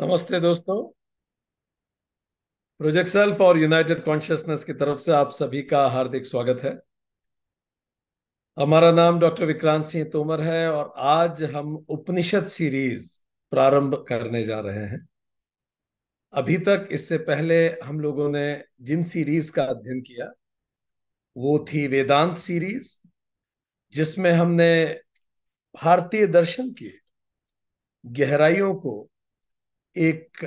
नमस्ते दोस्तों project self और यूनाइटेड कॉन्शियसनेस की तरफ से आप सभी का हार्दिक स्वागत है हमारा नाम डॉक्टर विक्रांत सिंह तोमर है और आज हम उपनिषद सीरीज प्रारंभ करने जा रहे हैं अभी तक इससे पहले हम लोगों ने जिन सीरीज का अध्ययन किया वो थी वेदांत सीरीज जिसमें हमने भारतीय दर्शन की गहराइयों को एक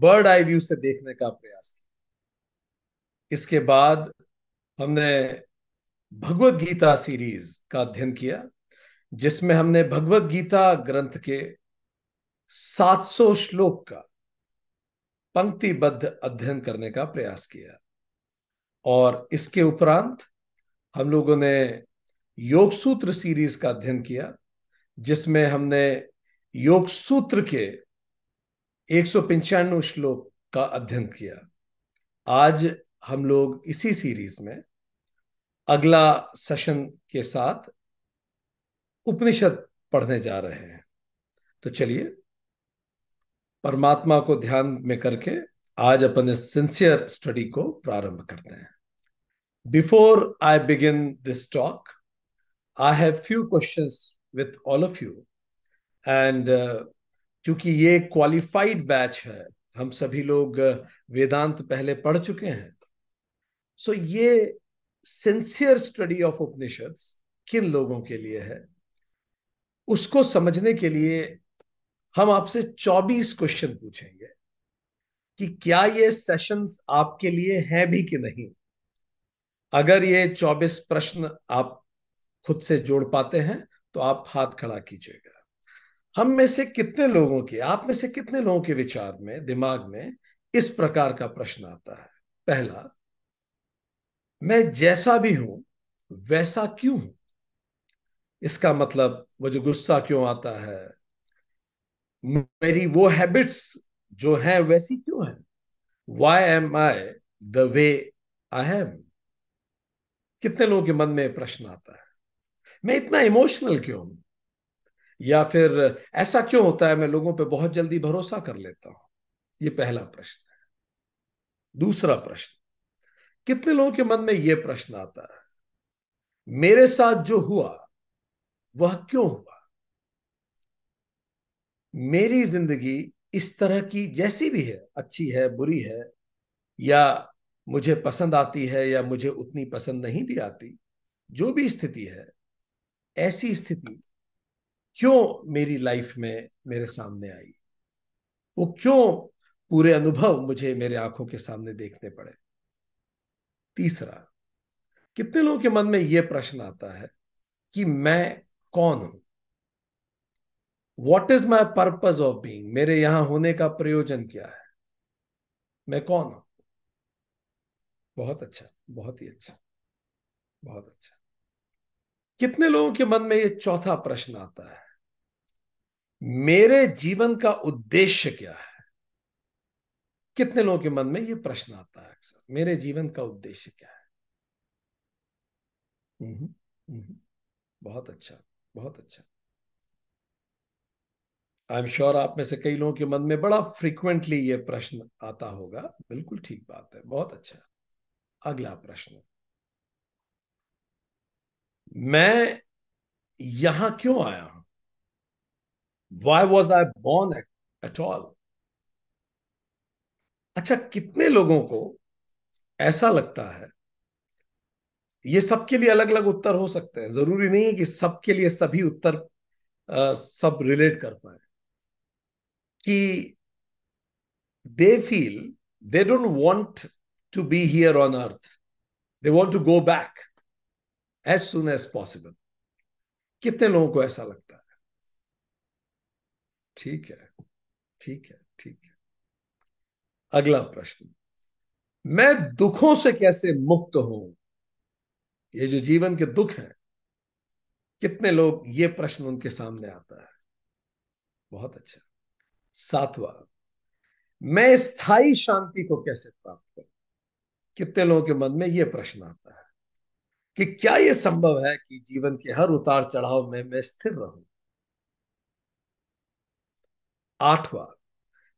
बर्ड आई व्यू से देखने का प्रयास किया इसके बाद हमने भगवत गीता सीरीज का अध्ययन किया जिसमें हमने भगवत गीता ग्रंथ के 700 श्लोक का पंक्तिबद्ध अध्ययन करने का प्रयास किया और इसके उपरांत हम लोगों ने योग सूत्र सीरीज का अध्ययन किया जिसमें हमने योग सूत्र के एक श्लोक का अध्ययन किया आज हम लोग इसी सीरीज में अगला सेशन के साथ उपनिषद पढ़ने जा रहे हैं तो चलिए परमात्मा को ध्यान में करके आज अपन इस सिंसियर स्टडी को प्रारंभ करते हैं before I begin this talk I have few questions with all of you and चूंकि ये क्वालिफाइड बैच है हम सभी लोग वेदांत पहले पढ़ चुके हैं सो so ये सिंसियर स्टडी ऑफ उपनिषद किन लोगों के लिए है उसको समझने के लिए हम आपसे 24 क्वेश्चन पूछेंगे कि क्या ये सेशंस आपके लिए है भी कि नहीं अगर ये 24 प्रश्न आप खुद से जोड़ पाते हैं तो आप हाथ खड़ा कीजिएगा हम में से कितने लोगों के आप में से कितने लोगों के विचार में दिमाग में इस प्रकार का प्रश्न आता है पहला मैं जैसा भी हूं वैसा क्यों हूं इसका मतलब वो जो गुस्सा क्यों आता है मेरी वो हैबिट्स जो है वैसी क्यों है why am I the way I am कितने लोगों के मन में प्रश्न आता है मैं इतना इमोशनल क्यों हूं या फिर ऐसा क्यों होता है मैं लोगों पे बहुत जल्दी भरोसा कर लेता हूं ये पहला प्रश्न है दूसरा प्रश्न कितने लोगों के मन में यह प्रश्न आता है मेरे साथ जो हुआ वह क्यों हुआ मेरी जिंदगी इस तरह की जैसी भी है अच्छी है बुरी है या मुझे पसंद आती है या मुझे उतनी पसंद नहीं भी आती जो भी स्थिति है ऐसी स्थिति क्यों मेरी लाइफ में मेरे सामने आई वो क्यों पूरे अनुभव मुझे मेरे आंखों के सामने देखने पड़े तीसरा कितने लोगों के मन में यह प्रश्न आता है कि मैं कौन हूं what is my purpose of being मेरे यहां होने का प्रयोजन क्या है मैं कौन हूं बहुत अच्छा बहुत ही अच्छा बहुत अच्छा कितने लोगों के मन में यह चौथा प्रश्न आता है मेरे जीवन का उद्देश्य क्या है कितने लोगों के मन में यह प्रश्न आता है अक्सर मेरे जीवन का उद्देश्य क्या है नहीं, हम्म, नहीं, हम्म। बहुत अच्छा बहुत अच्छा आई एम श्योर आप में से कई लोगों के मन में बड़ा फ्रीक्वेंटली ये प्रश्न आता होगा बिल्कुल ठीक बात है बहुत अच्छा अगला प्रश्न मैं यहां क्यों आया हूं why was i born at all अच्छा कितने लोगों को ऐसा लगता है ये सबके लिए अलग अलग उत्तर हो सकते हैं जरूरी नहीं है कि सबके लिए सभी उत्तर आ, सब रिलेट कर पाए कि they feel they don't want to be here on earth they want to go back as soon as possible कितने लोगों को ऐसा लगता है ठीक है ठीक है ठीक है अगला प्रश्न मैं दुखों से कैसे मुक्त हूं ये जो जीवन के दुख हैं कितने लोग ये प्रश्न उनके सामने आता है बहुत अच्छा सातवा मैं स्थायी शांति को कैसे प्राप्त करूं कितने लोगों के मन में यह प्रश्न आता है कि क्या यह संभव है कि जीवन के हर उतार चढ़ाव में मैं स्थिर रहूं आठवा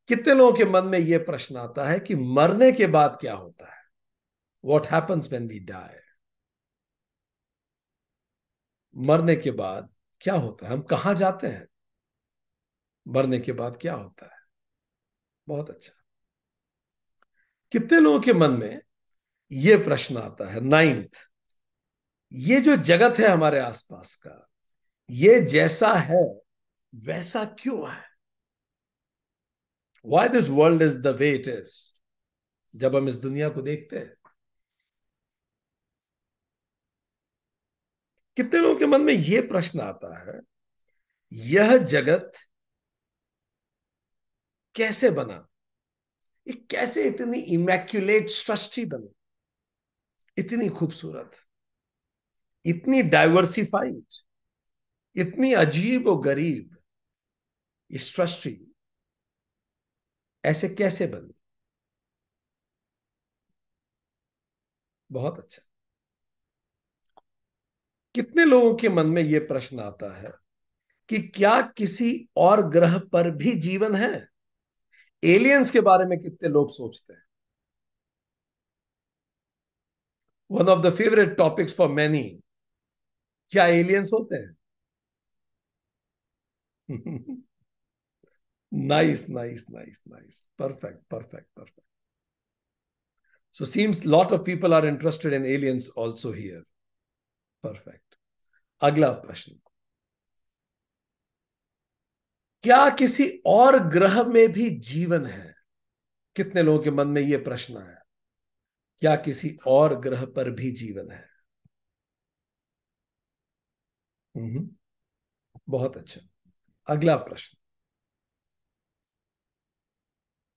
कितने लोगों के मन में यह प्रश्न आता है कि मरने के बाद क्या होता है what happens when we die मरने के बाद क्या होता है हम कहां जाते हैं मरने के बाद क्या होता है बहुत अच्छा कितने लोगों के मन में यह प्रश्न आता है नाइन्थ ये जो जगत है हमारे आसपास का ये जैसा है वैसा क्यों है why this world is the way it is जब हम इस दुनिया को देखते हैं कितने लोगों के मन में यह प्रश्न आता है यह जगत कैसे बना ये कैसे इतनी इमेक्युलेट सृष्टि बनी इतनी खूबसूरत इतनी डाइवर्सिफाइड इतनी अजीब और गरीब इस सृष्टि ऐसे कैसे बने बहुत अच्छा कितने लोगों के मन में यह प्रश्न आता है कि क्या किसी और ग्रह पर भी जीवन है एलियंस के बारे में कितने लोग सोचते हैं one of the favourite topics for many क्या एलियंस होते हैं Nice, nice, nice, nice. Perfect, perfect, perfect. So seems lot of people are interested in aliens also here. Perfect. अगला प्रश्न क्या किसी और ग्रह में भी जीवन है कितने लोगों के मन में यह प्रश्न आया क्या किसी और ग्रह पर भी जीवन है बहुत अच्छा अगला प्रश्न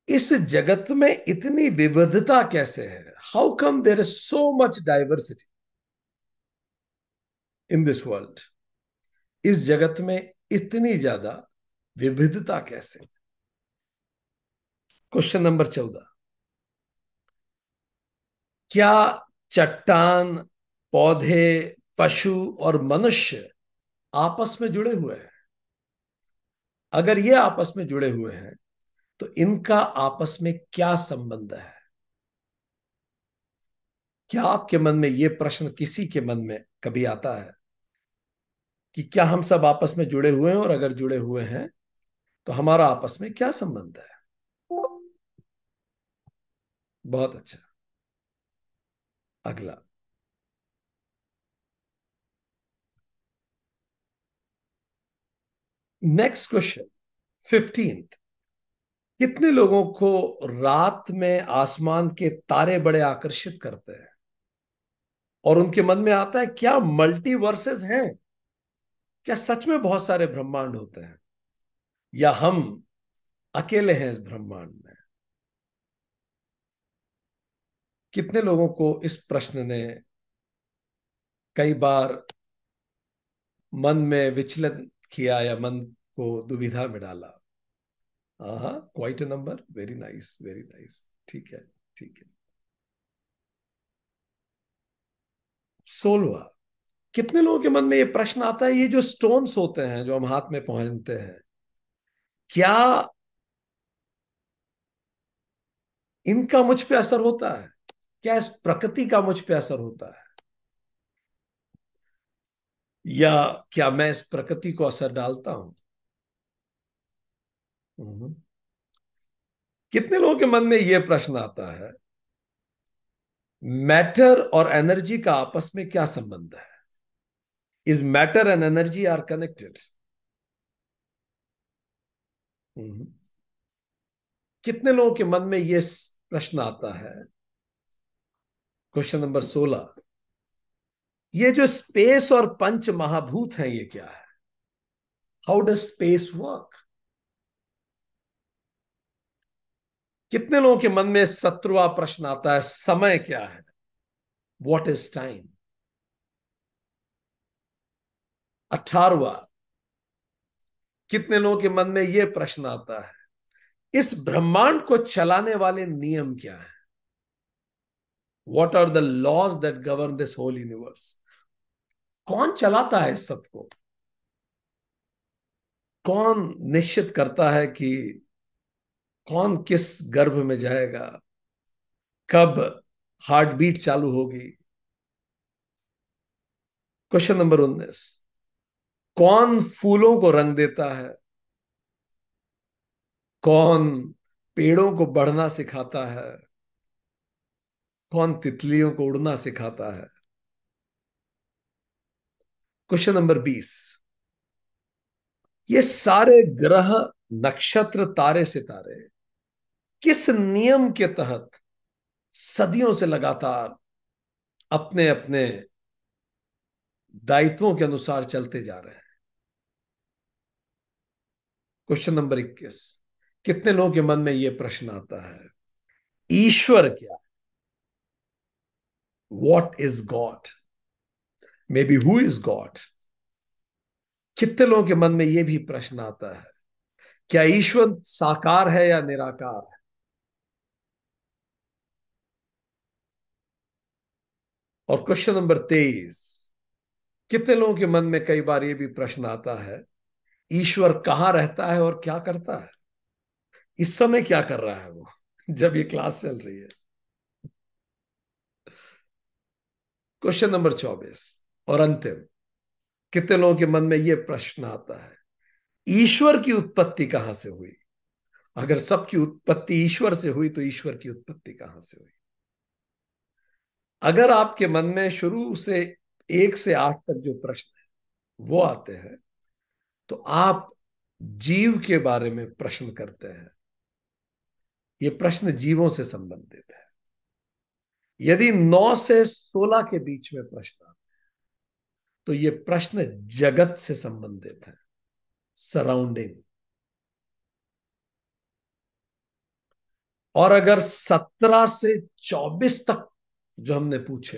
इस जगत में इतनी विविधता कैसे है how come there is so much diversity in this world इस जगत में इतनी ज्यादा विविधता कैसे क्वेश्चन नंबर चौदह क्या चट्टान पौधे पशु और मनुष्य आपस में जुड़े हुए हैं अगर ये आपस में जुड़े हुए हैं तो इनका आपस में क्या संबंध है क्या आपके मन में यह प्रश्न किसी के मन में कभी आता है कि क्या हम सब आपस में जुड़े हुए हैं और अगर जुड़े हुए हैं तो हमारा आपस में क्या संबंध है बहुत अच्छा अगला नेक्स्ट क्वेश्चन फिफ्टींथ कितने लोगों को रात में आसमान के तारे बड़े आकर्षित करते हैं और उनके मन में आता है क्या मल्टीवर्सेस हैं क्या सच में बहुत सारे ब्रह्मांड होते हैं या हम अकेले हैं इस ब्रह्मांड में कितने लोगों को इस प्रश्न ने कई बार मन में विचलन किया या मन को दुविधा में डाला हाँ quite a number very nice very nice ठीक है ठीक है सोलवा कितने लोगों के मन में ये प्रश्न आता है ये जो स्टोन्स होते हैं जो हम हाथ में पहनते हैं क्या इनका मुझ पे असर होता है क्या इस प्रकृति का मुझ पे असर होता है या क्या मैं इस प्रकृति को असर डालता हूं हम्म। कितने लोगों के मन में यह प्रश्न आता है मैटर और एनर्जी का आपस में क्या संबंध है is matter and energy are connected कितने लोगों के मन में यह प्रश्न आता है क्वेश्चन नंबर सोलह ये जो स्पेस और पंच महाभूत हैं ये क्या है हाउ डज स्पेस वर्क कितने लोगों के मन में सत्रवा प्रश्न आता है समय क्या है वॉट इज टाइम अठारवा कितने लोगों के मन में यह प्रश्न आता है इस ब्रह्मांड को चलाने वाले नियम क्या है what are the laws that govern this whole universe कौन चलाता है इस सबको कौन निश्चित करता है कि कौन किस गर्भ में जाएगा कब हार्ट बीट चालू होगी क्वेश्चन नंबर उन्नीस कौन फूलों को रंग देता है कौन पेड़ों को बढ़ना सिखाता है कौन तितलियों को उड़ना सिखाता है क्वेश्चन नंबर बीस ये सारे ग्रह नक्षत्र तारे सितारे किस नियम के तहत सदियों से लगातार अपने अपने दायित्वों के अनुसार चलते जा रहे हैं क्वेश्चन नंबर इक्कीस कितने लोगों के मन में यह प्रश्न आता है ईश्वर क्या है what is God maybe who is God कितने लोगों के मन में यह भी प्रश्न आता है क्या ईश्वर साकार है या निराकार है और क्वेश्चन नंबर तेईस कितने लोगों के मन में कई बार ये भी प्रश्न आता है ईश्वर कहाँ रहता है और क्या करता है इस समय क्या कर रहा है वो जब ये क्लास चल रही है क्वेश्चन नंबर चौबीस और अंतिम कितने लोगों के मन में ये प्रश्न आता है ईश्वर की उत्पत्ति कहां से हुई अगर सबकी उत्पत्ति ईश्वर से हुई तो ईश्वर की उत्पत्ति कहां से हुई अगर आपके मन में शुरू से एक से आठ तक जो प्रश्न है वो आते हैं तो आप जीव के बारे में प्रश्न करते हैं ये प्रश्न जीवों से संबंधित है यदि नौ से सोलह के बीच में प्रश्न आते हैं तो ये प्रश्न जगत से संबंधित है सराउंडिंग और अगर सत्रह से चौबीस तक जो हमने पूछे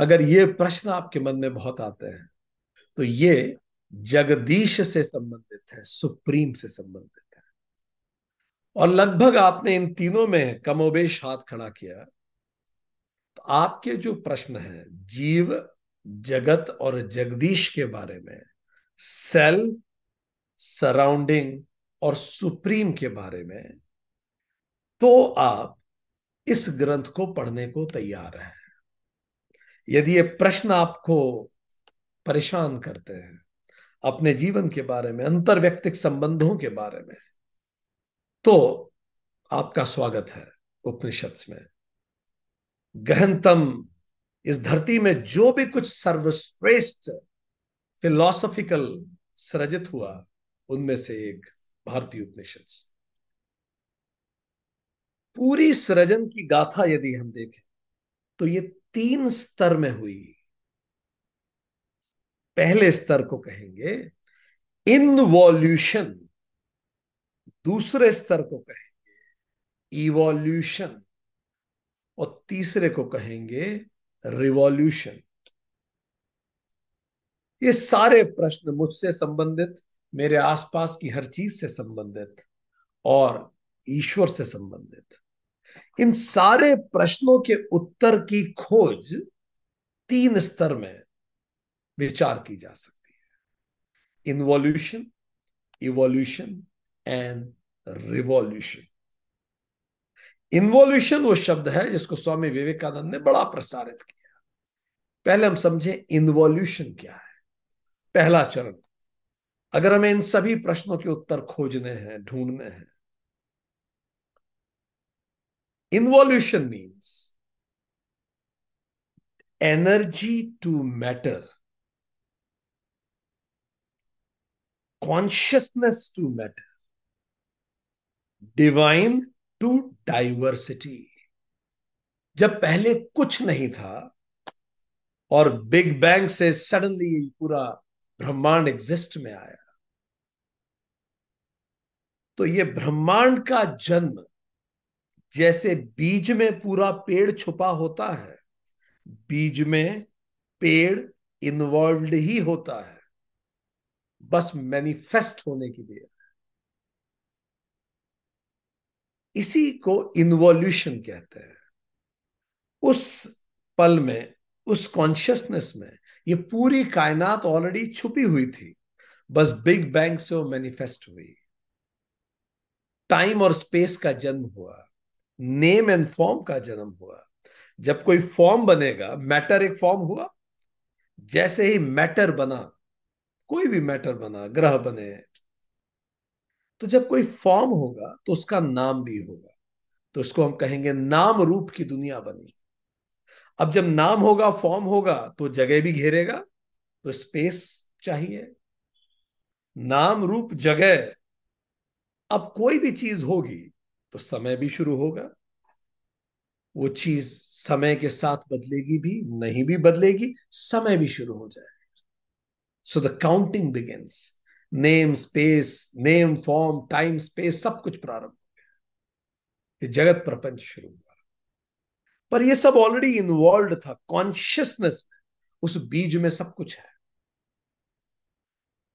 अगर ये प्रश्न आपके मन में बहुत आते हैं तो ये जगदीश से संबंधित है सुप्रीम से संबंधित है और लगभग आपने इन तीनों में कमोबेश हाथ खड़ा किया तो आपके जो प्रश्न है जीव जगत और जगदीश के बारे में सेल सराउंडिंग और सुप्रीम के बारे में तो आप इस ग्रंथ को पढ़ने को तैयार है यदि ये प्रश्न आपको परेशान करते हैं अपने जीवन के बारे में अंतर्व्यक्तिक संबंधों के बारे में तो आपका स्वागत है उपनिषद में गहनतम इस धरती में जो भी कुछ सर्वश्रेष्ठ फिलोसॉफिकल सृजित हुआ उनमें से एक भारतीय उपनिषद पूरी सृजन की गाथा यदि हम देखें तो ये तीन स्तर में हुई पहले स्तर को कहेंगे इनवॉल्यूशन दूसरे स्तर को कहेंगे इवॉल्यूशन और तीसरे को कहेंगे रिवॉल्यूशन ये सारे प्रश्न मुझसे संबंधित मेरे आसपास की हर चीज से संबंधित और ईश्वर से संबंधित इन सारे प्रश्नों के उत्तर की खोज तीन स्तर में विचार की जा सकती है involution evolution and revolution involution वो शब्द है जिसको स्वामी विवेकानंद ने बड़ा प्रसारित किया पहले हम समझें इन्वॉल्यूशन क्या है पहला चरण अगर हमें इन सभी प्रश्नों के उत्तर खोजने हैं ढूंढने हैं involution means energy to matter consciousness to matter divine to diversity जब पहले कुछ नहीं था और बिग बैंग से सडनली पूरा ब्रह्मांड एग्जिस्ट में आया तो ये ब्रह्मांड का जन्म जैसे बीज में पूरा पेड़ छुपा होता है बीज में पेड़ इन्वॉल्व ही होता है बस मैनिफेस्ट होने के लिए इसी को इन्वॉल्यूशन कहते हैं उस पल में उस कॉन्शियसनेस में ये पूरी कायनात ऑलरेडी छुपी हुई थी बस बिग बैंग से वो मैनिफेस्ट हुई टाइम और स्पेस का जन्म हुआ नेम एंड फॉर्म का जन्म हुआ जब कोई फॉर्म बनेगा मैटर एक फॉर्म हुआ जैसे ही मैटर बना कोई भी मैटर बना ग्रह बने तो जब कोई फॉर्म होगा तो उसका नाम भी होगा तो उसको हम कहेंगे नाम रूप की दुनिया बनी अब जब नाम होगा फॉर्म होगा तो जगह भी घेरेगा तो स्पेस चाहिए नाम रूप जगह अब कोई भी चीज होगी तो समय भी शुरू होगा वो चीज समय के साथ बदलेगी भी नहीं भी बदलेगी समय भी शुरू हो जाएगा so the counting begins name space name form time space सब कुछ प्रारंभ हो गया ये जगत प्रपंच शुरू हुआ पर ये सब ऑलरेडी इन्वॉल्व था कॉन्शियसनेस में उस बीज में सब कुछ है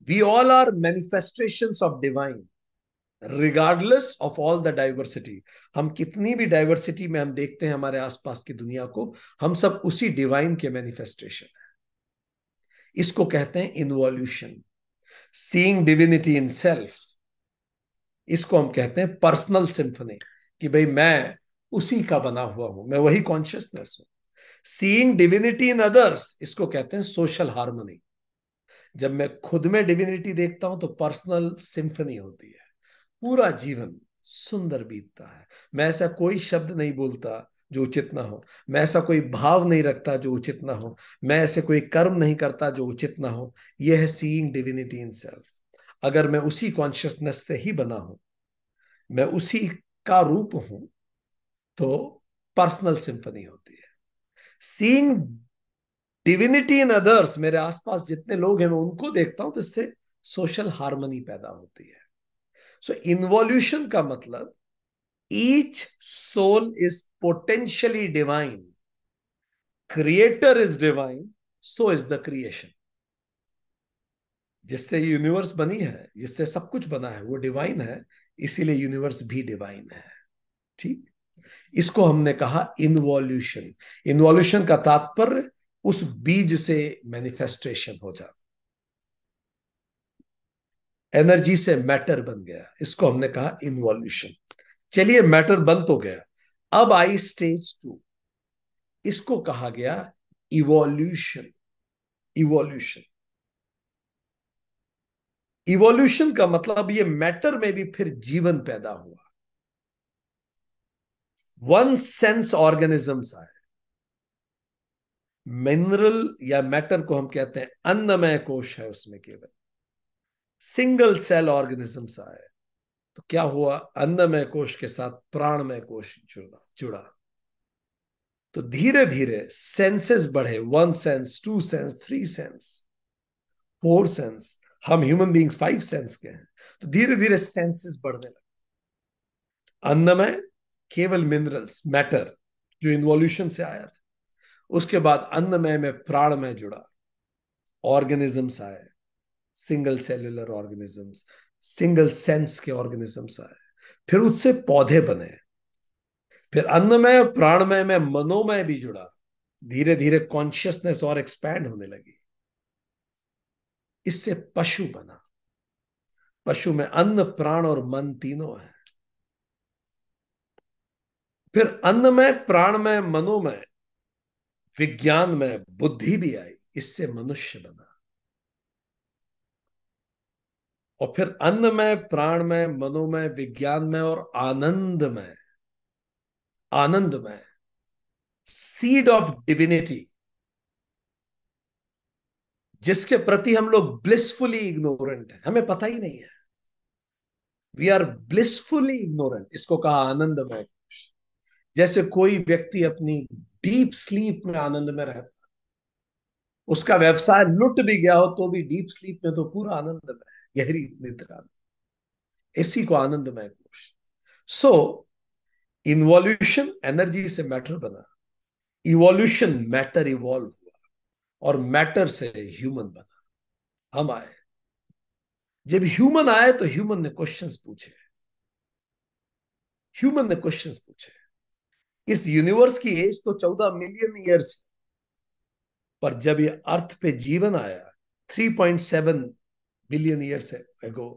we all are manifestation of divine regardless of all the diversity हम कितनी भी डाइवर्सिटी में हम देखते हैं हमारे आसपास की दुनिया को हम सब उसी डिवाइन के मैनिफेस्टेशन है इसको कहते हैं involution seeing divinity in self इसको हम कहते हैं पर्सनल सिंफनी कि भाई मैं उसी का बना हुआ हूं मैं वही कॉन्शियसनेस हूं सीइंग डिविनिटी इन अदर्स इसको कहते हैं सोशल हार्मनी जब मैं खुद में डिविनिटी देखता हूं तो पर्सनल सिंफनी होती है पूरा जीवन सुंदर बीतता है मैं ऐसा कोई शब्द नहीं बोलता जो उचित ना हो मैं ऐसा कोई भाव नहीं रखता जो उचित ना हो मैं ऐसे कोई कर्म नहीं करता जो उचित ना हो यह है सीइंग डिविनिटी इन सेल्फ अगर मैं उसी कॉन्शियसनेस से ही बना हूं मैं उसी का रूप हूं तो पर्सनल सिंफनी होती है सीइंग डिविनिटी इन अदर्स मेरे आसपास जितने लोग हैं मैं उनको देखता हूं तो इससे सोशल हारमोनी पैदा होती है सो इन्वॉल्यूशन का मतलब each soul is potentially divine creator is divine so is the creation जिससे यूनिवर्स बनी है जिससे सब कुछ बना है वो डिवाइन है इसीलिए यूनिवर्स भी डिवाइन है ठीक इसको हमने कहा इन्वॉल्यूशन इन्वॉल्यूशन का तात्पर्य उस बीज से मैनिफेस्टेशन हो जाता एनर्जी से मैटर बन गया इसको हमने कहा इन्वॉल्यूशन चलिए मैटर बन तो गया अब आई स्टेज टू इसको कहा गया इवोल्यूशन इवोल्यूशन इवोल्यूशन का मतलब ये मैटर में भी फिर जीवन पैदा हुआ वन सेंस ऑर्गेनिजम्स आए मिनरल या मैटर को हम कहते हैं अन्नमय कोश है उसमें केवल सिंगल सेल ऑर्गेनिजम्स आए तो क्या हुआ अन्नमय कोश के साथ प्राणमय कोश जुड़ा जुड़ा तो धीरे धीरे सेंसेस बढ़े one sense two sense three sense four sense हम ह्यूमन बींग्स फाइव सेंस के हैं तो धीरे धीरे सेंसेस बढ़ने लगे अन्नमय केवल मिनरल्स मैटर जो इन्वॉल्यूशन से आया था उसके बाद अन्नमय में प्राणमय जुड़ा ऑर्गेनिजम्स आए single cellular organisms single sense के ऑर्गेनिजम्स आए फिर उससे पौधे बने फिर अन्नमय प्राणमय में मनोमय भी जुड़ा धीरे धीरे कॉन्शियसनेस और एक्सपैंड होने लगी इससे पशु बना पशु में अन्न प्राण और मन तीनों है फिर अन्नमय प्राणमय मनोमय विज्ञान में बुद्धि भी आई इससे मनुष्य बना और फिर अन्न में प्राण में मनो में विज्ञान में और आनंद में आनंद में सीड ऑफ डिविनिटी जिसके प्रति हम लोग ब्लिसफुली इग्नोरेंट है हमें पता ही नहीं है वी आर ब्लिसफुली इग्नोरेंट इसको कहा आनंद में जैसे कोई व्यक्ति अपनी डीप स्लीप में आनंद में रहता उसका व्यवसाय लुट भी गया हो तो भी डीप स्लीप में तो पूरा आनंद में है गहरी निद्रा में इसी को आनंदमय कोश सो इन्वॉल्यूशन एनर्जी से मैटर बना इवोल्यूशन मैटर इवॉल्व हुआ और मैटर से ह्यूमन बना हम आए जब ह्यूमन आए तो ह्यूमन ने क्वेश्चंस पूछे ह्यूमन ने क्वेश्चंस पूछे इस यूनिवर्स की एज तो चौदह मिलियन ईयर्स पर जब ये अर्थ पे जीवन आया 3.7 बिलियन ईयर्स एगो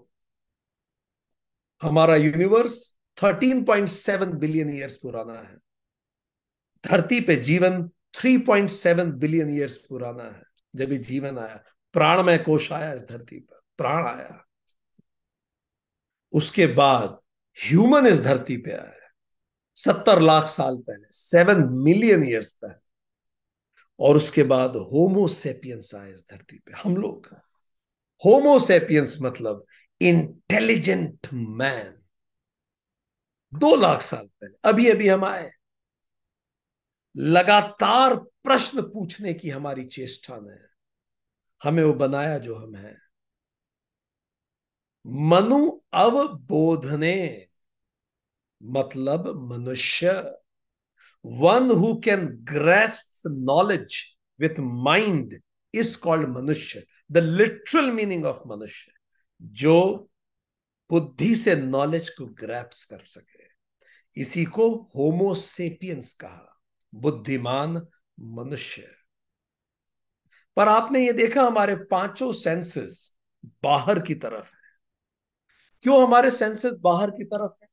हमारा यूनिवर्स 13.7 बिलियन ईयर्स पुराना है धरती पे जीवन 3.7 बिलियन ईयर्स पुराना है जब ये जीवन आया प्राण में कोश आया इस धरती पर प्राण आया उसके बाद ह्यूमन इस धरती पे आया सत्तर लाख साल पहले सेवन मिलियन ईयर्स पहले और उसके बाद होमोसेपियंस आए इस धरती पे हम लोग होमोसेपियंस मतलब इंटेलिजेंट मैन दो लाख साल पहले अभी अभी हम आए लगातार प्रश्न पूछने की हमारी चेष्टा में हमें वो बनाया जो हम हैं मनु अवबोधने मतलब मनुष्य one who can grasp knowledge with mind is called मनुष्य द लिटरल मीनिंग ऑफ मनुष्य जो बुद्धि से नॉलेज को ग्रैप्स कर सके इसी को होमोसेपियंस कहा बुद्धिमान मनुष्य पर आपने ये देखा हमारे पांचों सेंसेस बाहर की तरफ है क्यों हमारे सेंसेस बाहर की तरफ है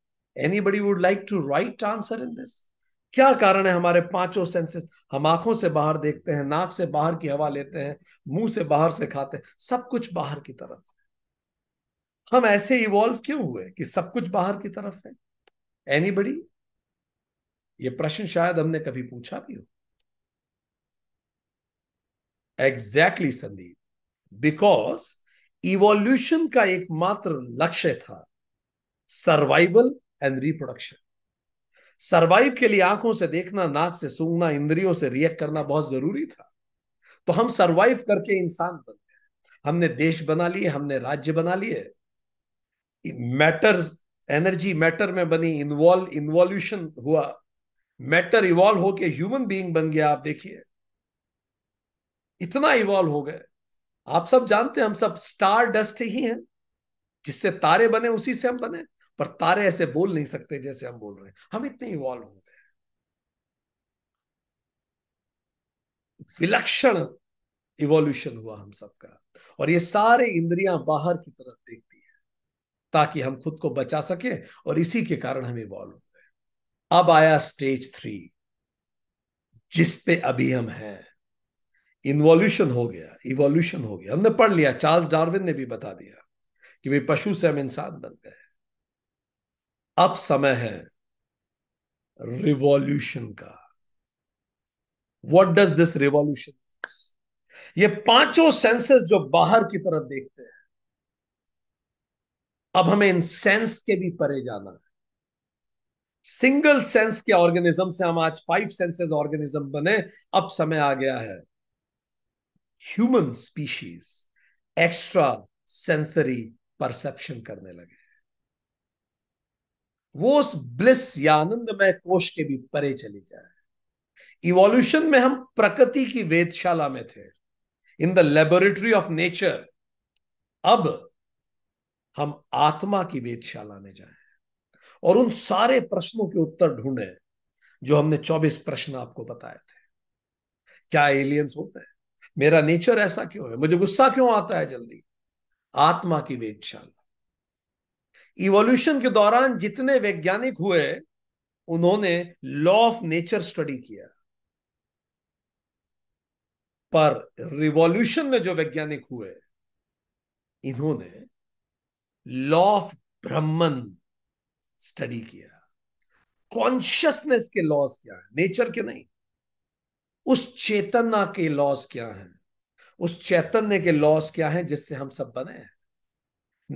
anybody would like to write answer in this क्या कारण है हमारे पांचों सेंसेस हम आंखों से बाहर देखते हैं नाक से बाहर की हवा लेते हैं मुंह से बाहर से खाते हैं सब कुछ बाहर की तरफ हम ऐसे इवॉल्व क्यों हुए कि सब कुछ बाहर की तरफ है एनी बड़ी ये प्रश्न शायद हमने कभी पूछा भी हो exactly exactly, Sandeep because evolution का एकमात्र लक्ष्य था सर्वाइवल एंड रिप्रोडक्शन सरवाइव के लिए आंखों से देखना नाक से सूंघना इंद्रियों से रिएक्ट करना बहुत जरूरी था तो हम सरवाइव करके इंसान बन गए हमने देश बना लिए हमने राज्य बना लिए मैटर एनर्जी मैटर में बनी इन्वॉल्व इन्वॉल्यूशन हुआ मैटर इवॉल्व होके ह्यूमन बीइंग बन गया आप देखिए इतना इवॉल्व हो गए आप सब जानते हैं हम सब स्टार डस्ट ही हैं जिससे तारे बने उसी से हम बने पर तारे ऐसे बोल नहीं सकते जैसे हम बोल रहे हैं हम इतने इवॉल्व हो गए विलक्षण इवोल्यूशन हुआ हम सबका और ये सारे इंद्रियां बाहर की तरफ देखती है ताकि हम खुद को बचा सके और इसी के कारण हम इवॉल्व हो गए अब आया स्टेज थ्री जिस पे अभी हम हैं इन्वॉल्यूशन हो गया इवोल्यूशन हो गया हमने पढ़ लिया चार्ल्स डार्विन ने भी बता दिया कि वे पशु से हम इंसान बन गए अब समय है रिवॉल्यूशन का वॉट डज दिस रिवॉल्यूशन ये पांचों सेंसेस जो बाहर की तरफ देखते हैं अब हमें इन सेंस के भी परे जाना है सिंगल सेंस के ऑर्गेनिज्म से हम आज फाइव सेंसेस ऑर्गेनिज्म बने अब समय आ गया है human species extra sensory perception करने लगे वो उस ब्लिस या आनंदमय कोष के भी परे चली जाए इवोल्यूशन में हम प्रकृति की वेदशाला में थे in the laboratory of nature अब हम आत्मा की वेदशाला में जाए और उन सारे प्रश्नों के उत्तर ढूंढे जो हमने 24 प्रश्न आपको बताए थे क्या एलियंस होते हैं मेरा नेचर ऐसा क्यों है मुझे गुस्सा क्यों आता है जल्दी आत्मा की वेदशाला इवोल्यूशन के दौरान जितने वैज्ञानिक हुए उन्होंने लॉ ऑफ नेचर स्टडी किया पर रिवॉल्यूशन में जो वैज्ञानिक हुए इन्होंने लॉ ऑफ ब्रह्मन स्टडी किया कॉन्शियसनेस के लॉस क्या है नेचर के नहीं उस चेतना के लॉस क्या है उस चैतन्य के लॉस क्या है जिससे हम सब बने हैं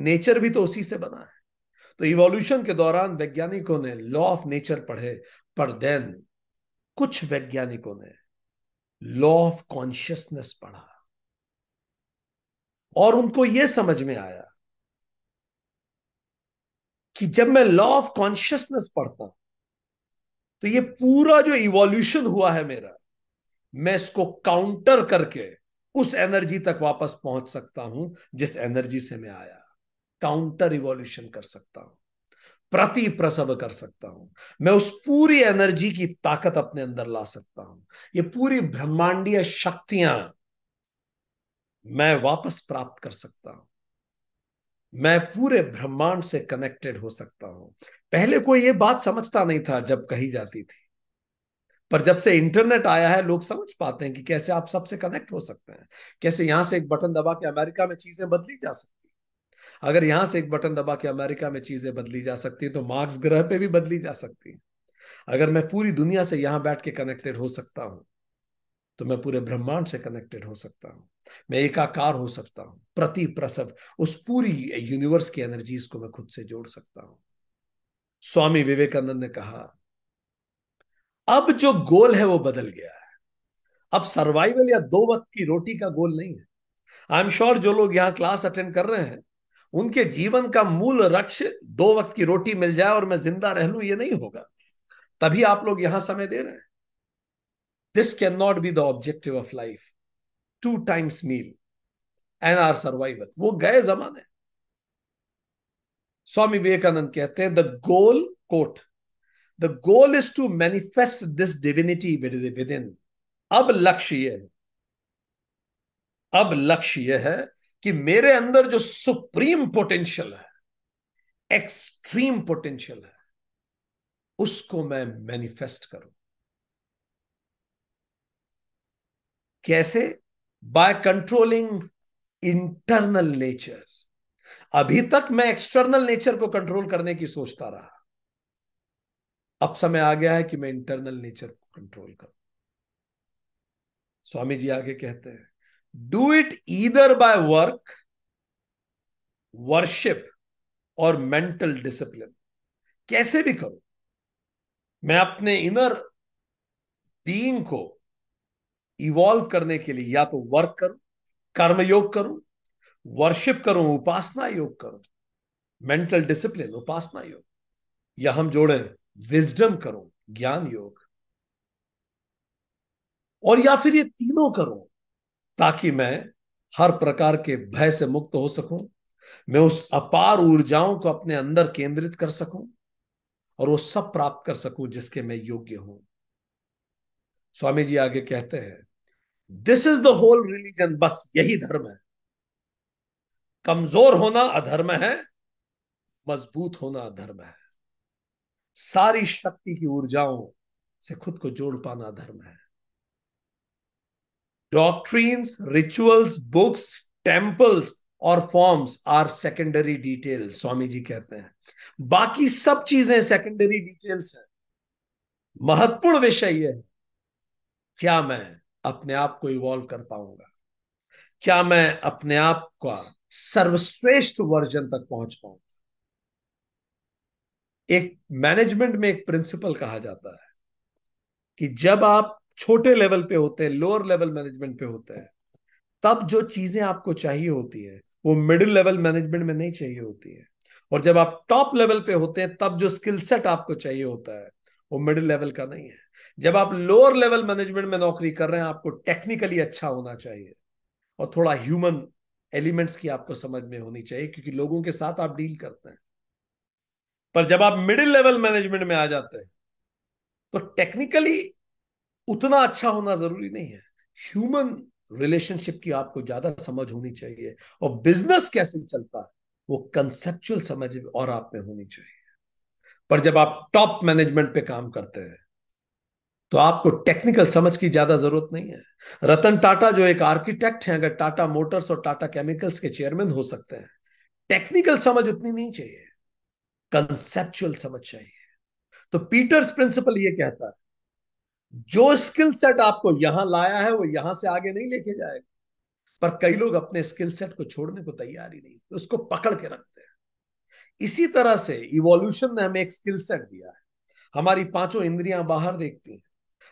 नेचर भी तो उसी से बना है तो इवोल्यूशन के दौरान वैज्ञानिकों ने लॉ ऑफ नेचर पढ़े पर देन कुछ वैज्ञानिकों ने लॉ ऑफ कॉन्शियसनेस पढ़ा और उनको यह समझ में आया कि जब मैं लॉ ऑफ कॉन्शियसनेस पढ़ता हूं तो ये पूरा जो इवोल्यूशन हुआ है मेरा मैं इसको काउंटर करके उस एनर्जी तक वापस पहुंच सकता हूं जिस एनर्जी से मैं आया काउंटर रिवॉल्यूशन कर सकता हूं प्रति प्रसव कर सकता हूं मैं उस पूरी एनर्जी की ताकत अपने अंदर ला सकता हूं ये पूरी ब्रह्मांडीय शक्तियां मैं वापस प्राप्त कर सकता हूं मैं पूरे ब्रह्मांड से कनेक्टेड हो सकता हूं पहले कोई ये बात समझता नहीं था जब कही जाती थी पर जब से इंटरनेट आया है लोग समझ पाते हैं कि कैसे आप सबसे कनेक्ट हो सकते हैं कैसे यहां से एक बटन दबा के अमेरिका में चीजें बदली जा सकती अगर यहां से एक बटन दबा के अमेरिका में चीजें बदली जा सकती है तो मार्क्स ग्रह पे भी बदली जा सकती है अगर मैं पूरी दुनिया से यहां बैठ के कनेक्टेड हो सकता हूं तो मैं पूरे ब्रह्मांड से कनेक्टेड हो सकता हूं मैं एकाकार हो सकता हूं प्रति प्रसव उस पूरी यूनिवर्स की एनर्जीज को मैं खुद से जोड़ सकता हूं स्वामी विवेकानंद ने कहा अब जो गोल है वो बदल गया है अब सर्वाइवल या दो वक्त की रोटी का गोल नहीं है आई एम श्योर जो लोग यहां क्लास अटेंड कर रहे हैं उनके जीवन का मूल लक्ष्य दो वक्त की रोटी मिल जाए और मैं जिंदा रह लू ये नहीं होगा तभी आप लोग यहां समय दे रहे हैं this can not be the objective of life two times meal and are survival वो गए जमाने स्वामी विवेकानंद कहते हैं the goal quote the goal is to manifest this divinity within अब लक्ष्य यह है अब लक्ष्य यह है कि मेरे अंदर जो सुप्रीम पोटेंशियल है एक्सट्रीम पोटेंशियल है उसको मैं मैनिफेस्ट करूं कैसे बाय कंट्रोलिंग इंटरनल नेचर अभी तक मैं एक्सटर्नल नेचर को कंट्रोल करने की सोचता रहा अब समय आ गया है कि मैं इंटरनल नेचर को कंट्रोल करूं स्वामी जी आगे कहते हैं do it either by work worship और मेंटल डिसिप्लिन कैसे भी करो मैं अपने इनर बीइंग को इवॉल्व करने के लिए या तो वर्क करूं कर्म योग करूं वर्शिप करूं उपासना योग करूं मेंटल डिसिप्लिन उपासना योग या हम जोड़े विजडम करूं ज्ञान योग और या फिर ये तीनों करूं ताकि मैं हर प्रकार के भय से मुक्त हो सकूं मैं उस अपार ऊर्जाओं को अपने अंदर केंद्रित कर सकूं और वो सब प्राप्त कर सकूं जिसके मैं योग्य हूं स्वामी जी आगे कहते हैं this is the whole religion बस यही धर्म है कमजोर होना अधर्म है मजबूत होना धर्म है सारी शक्ति की ऊर्जाओं से खुद को जोड़ पाना धर्म है Doctrines, rituals, books, टेम्पल्स और forms are secondary detail Swami ji कहते हैं बाकी सब चीजें सेकेंडरी डिटेल्स हैं महत्वपूर्ण विषय यह है क्या मैं अपने आप को इवॉल्व कर पाऊंगा क्या मैं अपने आप का सर्वश्रेष्ठ वर्जन तक पहुंच पाऊंगा एक मैनेजमेंट में एक प्रिंसिपल कहा जाता है कि जब आप छोटे लेवल पे होते हैं लोअर लेवल मैनेजमेंट पे होते हैं तब जो चीजें आपको चाहिए होती है वो मिडिल लेवल मैनेजमेंट में नहीं चाहिए होती है और जब आप टॉप लेवल पे होते हैं तब जो स्किल सेट आपको चाहिए होता है वो मिडिल लेवल का नहीं है जब आप लोअर लेवल मैनेजमेंट में नौकरी कर रहे हैं आपको टेक्निकली अच्छा होना चाहिए और थोड़ा ह्यूमन एलिमेंट्स की आपको समझ में होनी चाहिए क्योंकि लोगों के साथ आप डील करते हैं पर जब आप मिडिल लेवल मैनेजमेंट में आ जाते हैं तो टेक्निकली उतना अच्छा होना जरूरी नहीं है ह्यूमन रिलेशनशिप की आपको ज्यादा समझ होनी चाहिए और बिजनेस कैसे चलता है वो कंसेप्चुअल समझ और आप में होनी चाहिए पर जब आप टॉप मैनेजमेंट पे काम करते हैं तो आपको टेक्निकल समझ की ज्यादा जरूरत नहीं है रतन टाटा जो एक आर्किटेक्ट हैं अगर टाटा मोटर्स और टाटा केमिकल्स के चेयरमैन हो सकते हैं टेक्निकल समझ उतनी नहीं चाहिए कंसेप्चुअल समझ चाहिए तो पीटर्स प्रिंसिपल ये कहता है जो स्किल सेट आपको यहां लाया है वो यहां से आगे नहीं लेके जाएगा पर कई लोग अपने स्किल सेट को छोड़ने को तैयार ही नहीं तो उसको पकड़ के रखते हैं इसी तरह से इवोल्यूशन ने हमें एक स्किल सेट दिया है हमारी पांचों इंद्रियां बाहर देखती हैं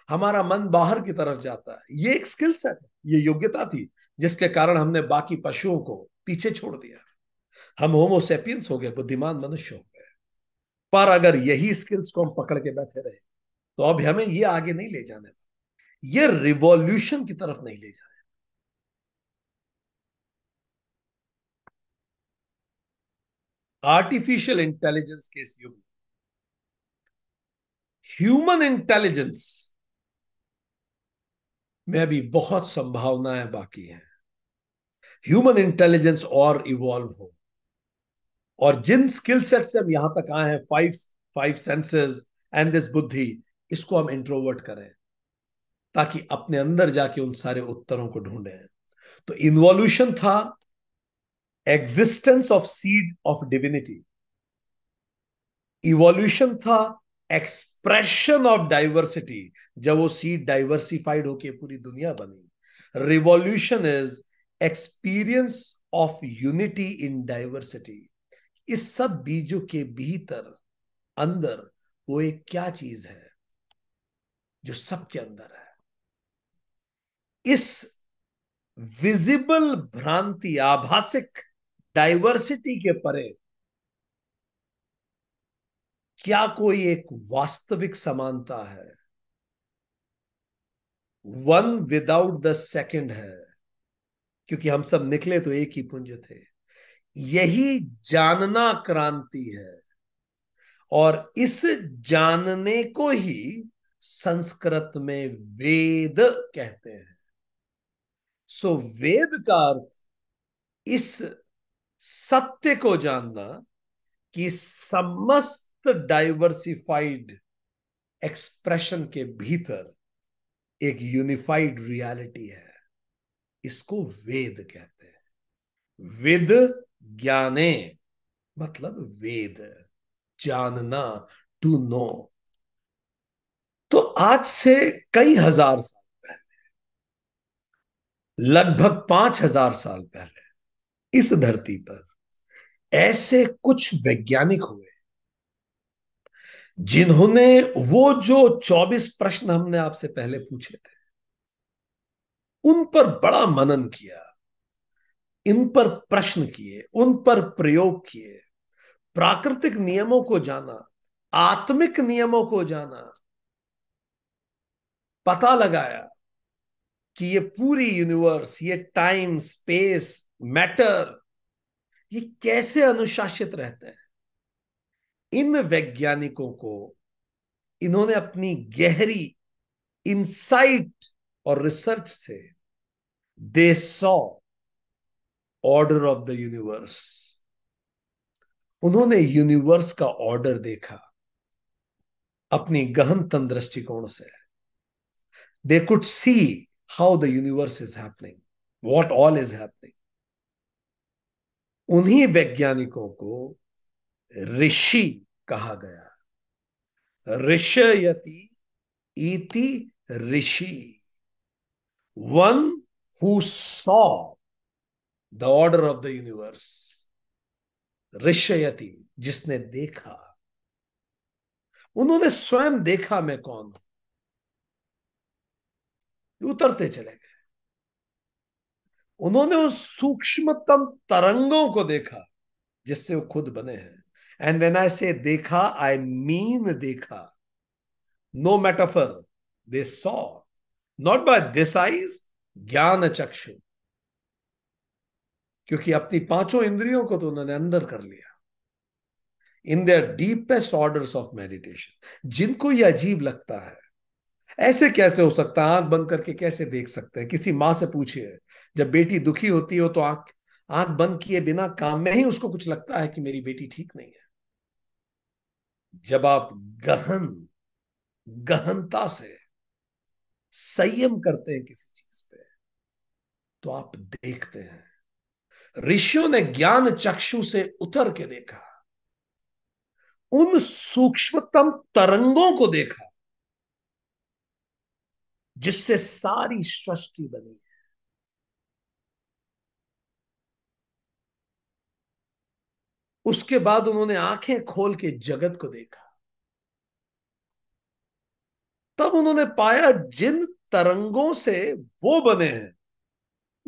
हमारा मन बाहर की तरफ जाता है ये एक स्किल सेट ये योग्यता थी जिसके कारण हमने बाकी पशुओं को पीछे छोड़ दिया हम होमोसेपियंस हो गए बुद्धिमान मनुष्य हो गए पर अगर यही स्किल्स को हम पकड़ के बैठे रहे तो अब हमें ये आगे नहीं ले जाना ये रिवॉल्यूशन की तरफ नहीं ले जाना आर्टिफिशियल इंटेलिजेंस इस युग ह्यूमन इंटेलिजेंस में अभी बहुत संभावनाएं बाकी हैं ह्यूमन इंटेलिजेंस और इवॉल्व हो और जिन स्किल सेट से हम यहां तक आए हैं five five senses and this बुद्धि इसको हम इंट्रोवर्ट करें ताकि अपने अंदर जाके उन सारे उत्तरों को ढूंढे तो इन्वॉल्यूशन था existence of seed of divinity evolution था एक्सप्रेशन ऑफ डाइवर्सिटी जब वो सीड डाइवर्सिफाइड होके पूरी दुनिया बनी revolution is experience of unity in diversity इस सब बीजों के भीतर अंदर वो एक क्या चीज है जो सबके अंदर है इस विजिबल भ्रांति आभासिक डाइवर्सिटी के परे क्या कोई एक वास्तविक समानता है वन विदाउट द सेकेंड है क्योंकि हम सब निकले तो एक ही पुंज थे यही जानना क्रांति है और इस जानने को ही संस्कृत में वेद कहते हैं सो वेद का अर्थ इस सत्य को जानना कि समस्त डाइवर्सिफाइड एक्सप्रेशन के भीतर एक यूनिफाइड रियलिटी है इसको वेद कहते हैं विद ज्ञाने मतलब वेद जानना टू नो आज से कई हजार साल पहले लगभग पांच हजार साल पहले इस धरती पर ऐसे कुछ वैज्ञानिक हुए जिन्होंने वो जो चौबीस प्रश्न हमने आपसे पहले पूछे थे उन पर बड़ा मनन किया इन पर प्रश्न किए उन पर प्रयोग किए प्राकृतिक नियमों को जाना आत्मिक नियमों को जाना पता लगाया कि ये पूरी यूनिवर्स ये टाइम स्पेस मैटर ये कैसे अनुशासित रहते हैं इन वैज्ञानिकों को इन्होंने अपनी गहरी इंसाइट और रिसर्च से they saw order of the universe उन्होंने यूनिवर्स का ऑर्डर देखा अपनी गहनतम दृष्टिकोण से they could see how the universe is happening, what all is happening. उन्हीं वैज्ञानिकों को ऋषि कहा गया ऋषयति इति ऋषि one who saw the order of the universe ऋषयति जिसने देखा उन्होंने स्वयं देखा मैं कौन हूं उतरते चले गए उन्होंने उस सूक्ष्मतम तरंगों को देखा जिससे वो खुद बने हैं एंड वेन आई से देखा आई मीन देखा no metaphor they saw not by this eyes ज्ञान चक्षु क्योंकि अपनी पांचों इंद्रियों को तो उन्होंने अंदर कर लिया in their deepest orders of meditation जिनको यह अजीब लगता है ऐसे कैसे हो सकता है आंख बंद करके कैसे देख सकते हैं किसी माँ से पूछिए जब बेटी दुखी होती हो तो आंख आंख बंद किए बिना काम में ही उसको कुछ लगता है कि मेरी बेटी ठीक नहीं है जब आप गहन गहनता से संयम करते हैं किसी चीज पे तो आप देखते हैं ऋषियों ने ज्ञान चक्षु से उतर के देखा उन सूक्ष्मतम तरंगों को देखा जिससे सारी सृष्टि बनी है उसके बाद उन्होंने आंखें खोल के जगत को देखा तब उन्होंने पाया जिन तरंगों से वो बने हैं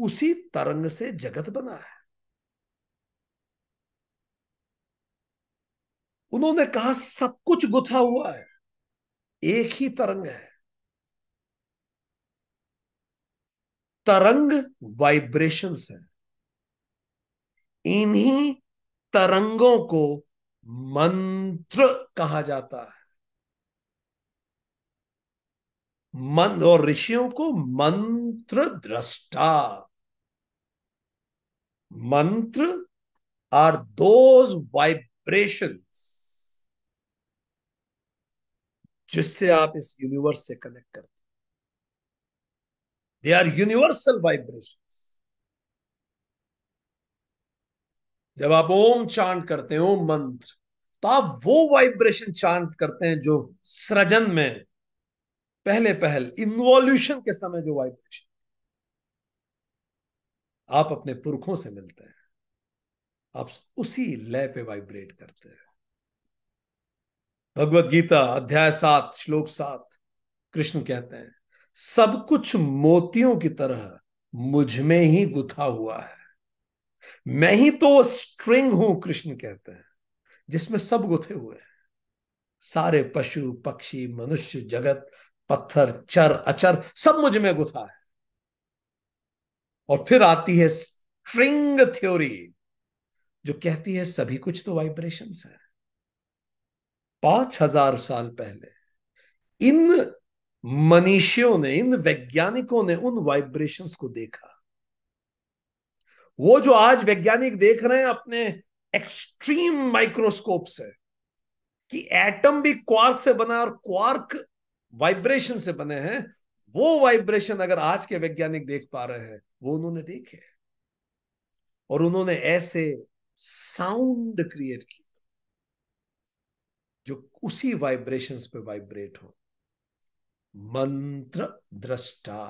उसी तरंग से जगत बना है उन्होंने कहा सब कुछ गुथा हुआ है एक ही तरंग है तरंग वाइब्रेशंस हैं इन्हीं तरंगों को मंत्र कहा जाता है मन और ऋषियों को मंत्र दृष्टा मंत्र आर दोज वाइब्रेशंस जिससे आप इस यूनिवर्स से कनेक्ट करते They are यूनिवर्सल वाइब्रेशन जब आप ओम चांट करते हैं ओम मंत्र तो आप वो वाइब्रेशन चांट करते हैं जो सृजन में पहले पहल इन्वॉल्यूशन के समय जो वाइब्रेशन आप अपने पुरखों से मिलते हैं आप उसी लय पे वाइब्रेट करते हैं भगवत गीता अध्याय सात श्लोक सात कृष्ण कहते हैं सब कुछ मोतियों की तरह मुझ में ही गुथा हुआ है मैं ही तो स्ट्रिंग हूं कृष्ण कहते हैं जिसमें सब गुथे हुए हैं सारे पशु पक्षी मनुष्य जगत पत्थर चर अचर सब मुझ में गुथा है और फिर आती है स्ट्रिंग थ्योरी जो कहती है सभी कुछ तो वाइब्रेशंस है पांच हजार साल पहले इन मनीषियों ने इन वैज्ञानिकों ने उन वाइब्रेशंस को देखा वो जो आज वैज्ञानिक देख रहे हैं अपने एक्सट्रीम माइक्रोस्कोप से कि एटम भी क्वार्क से बना और क्वार्क वाइब्रेशन से बने हैं वो वाइब्रेशन अगर आज के वैज्ञानिक देख पा रहे हैं वो उन्होंने देखे और उन्होंने ऐसे साउंड क्रिएट किए जो उसी वाइब्रेशंस पे वाइब्रेट हो मंत्र दृष्टा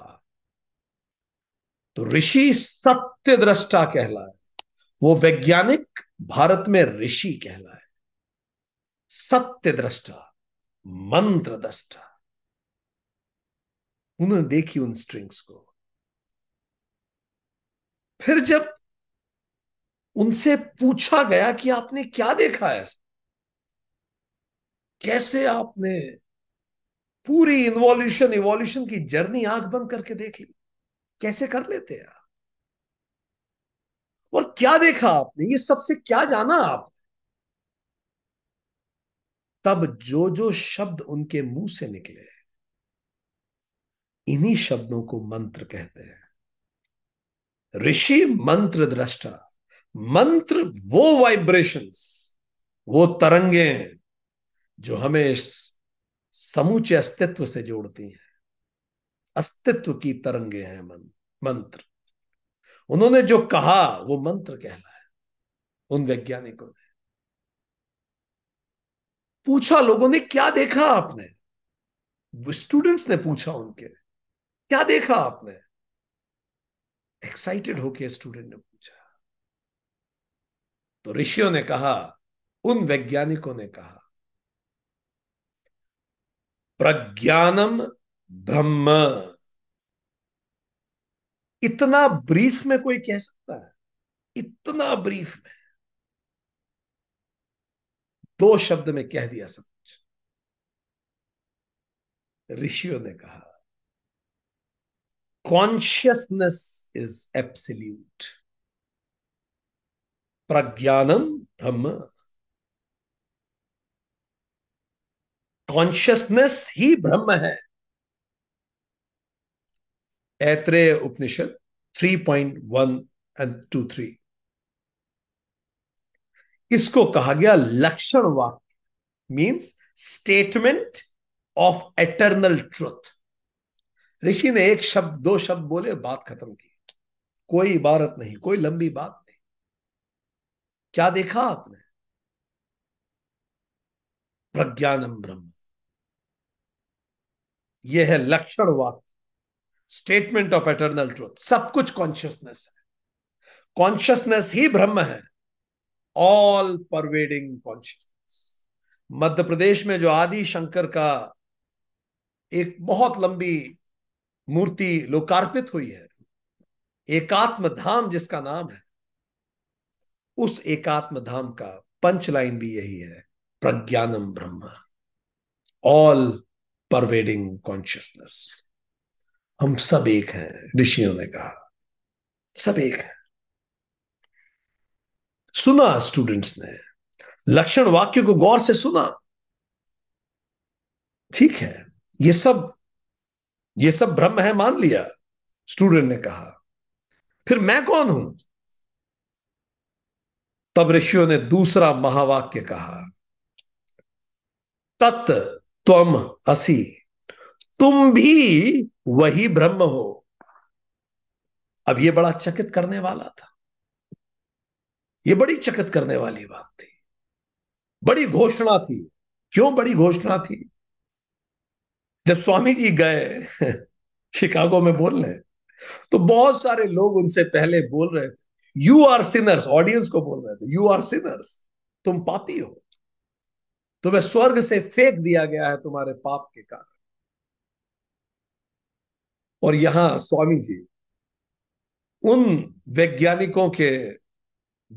तो ऋषि सत्य दृष्टा कहलाए वो वैज्ञानिक भारत में ऋषि कहलाए सत्य दृष्टा मंत्र दृष्टा उन्होंने देखी उन स्ट्रिंग्स को फिर जब उनसे पूछा गया कि आपने क्या देखा है कैसे आपने पूरी इन्वॉल्यूशन इवोल्यूशन की जर्नी आंख बंद करके देख ली कैसे कर लेते हैं आप और क्या देखा आपने ये सबसे क्या जाना आप तब जो जो शब्द उनके मुंह से निकले इन्हीं शब्दों को मंत्र कहते हैं ऋषि मंत्र दृष्टा मंत्र वो वाइब्रेशंस वो तरंगे जो हमें समूचे अस्तित्व से जोड़ती हैं अस्तित्व की तरंगे हैं मन मंत्र उन्होंने जो कहा वो मंत्र कहलाया उन वैज्ञानिकों ने पूछा लोगों ने क्या देखा आपने स्टूडेंट्स ने पूछा उनके क्या देखा आपने एक्साइटेड होके स्टूडेंट ने पूछा तो ऋषियों ने कहा उन वैज्ञानिकों ने कहा प्रज्ञानम ब्रह्म इतना ब्रीफ में कोई कह सकता है इतना ब्रीफ में दो शब्द में कह दिया सब कुछ ऋषियों ने कहा कॉन्शियसनेस इज एब्सल्यूट प्रज्ञानम ब्रह्म कॉन्शियसनेस ही ब्रह्म है ऐत्रेय उपनिषद 3.1 एंड 2.3 इसको कहा गया लक्षण वाक्य means statement of eternal truth ऋषि ने एक शब्द दो शब्द बोले बात खत्म की कोई इबारत नहीं कोई लंबी बात नहीं क्या देखा आपने प्रज्ञानम ब्रह्म यह है लक्षण वाक्य स्टेटमेंट ऑफ एटर्नल ट्रूथ सब कुछ कॉन्शियसनेस है कॉन्शियसनेस ही ब्रह्म है all pervading consciousness Madhya Pradesh में जो आदि शंकर का एक बहुत लंबी मूर्ति लोकार्पित हुई है एकात्म धाम जिसका नाम है उस एकात्म धाम का पंच लाइन भी यही है प्रज्ञानम ब्रह्म ऑल परवेडिंग कॉन्शियसनेस हम सब एक हैं ऋषियों ने कहा सब एक है सुना स्टूडेंट्स ने लक्षण वाक्य को गौर से सुना ठीक है ये सब ये सब ब्रह्म है मान लिया स्टूडेंट ने कहा फिर मैं कौन हूं तब ऋषियों ने दूसरा महावाक्य कहा तत् त्वम असी तुम भी वही ब्रह्म हो अब ये बड़ा चकित करने वाला था ये बड़ी चकित करने वाली बात थी बड़ी घोषणा थी क्यों बड़ी घोषणा थी जब स्वामी जी गए शिकागो में बोलने तो बहुत सारे लोग उनसे पहले बोल रहे थे यू आर सिनर्स ऑडियंस को बोल रहे थे यू आर सिनर्स तुम पापी हो तुम्हें तो स्वर्ग से फेंक दिया गया है तुम्हारे पाप के कारण और यहां स्वामी जी उन वैज्ञानिकों के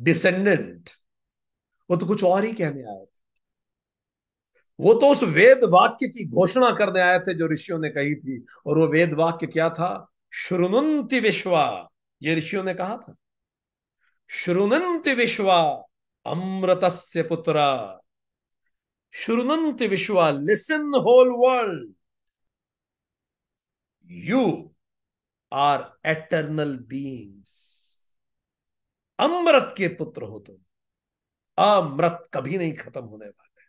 डिसेंडेंट वो तो कुछ और ही कहने आए थे वो तो उस वेद वाक्य की घोषणा करने आए थे जो ऋषियों ने कही थी और वो वेद वाक्य क्या था श्रुनंति विश्वा ये ऋषियों ने कहा था श्रुनंति विश्वा अमृतस्य पुत्रा Shurunant विश्वा listen whole world you are eternal beings अमृत के पुत्र हो तुम अमृत कभी नहीं खत्म होने वाला है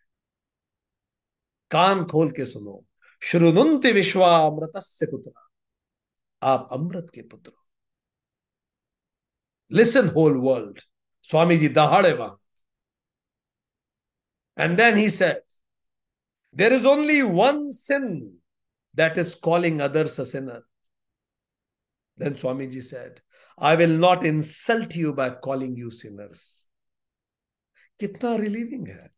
कान खोल के सुनो श्रुनुंत विश्वा अमृत से पुत्र आप अमृत के पुत्र हो listen whole world Swami ji दहाड़े वहां And then he said, There is only one sin that is calling others a sinner. Then Swamiji said, I will not insult you by calling you sinners. Kitna relieving hai.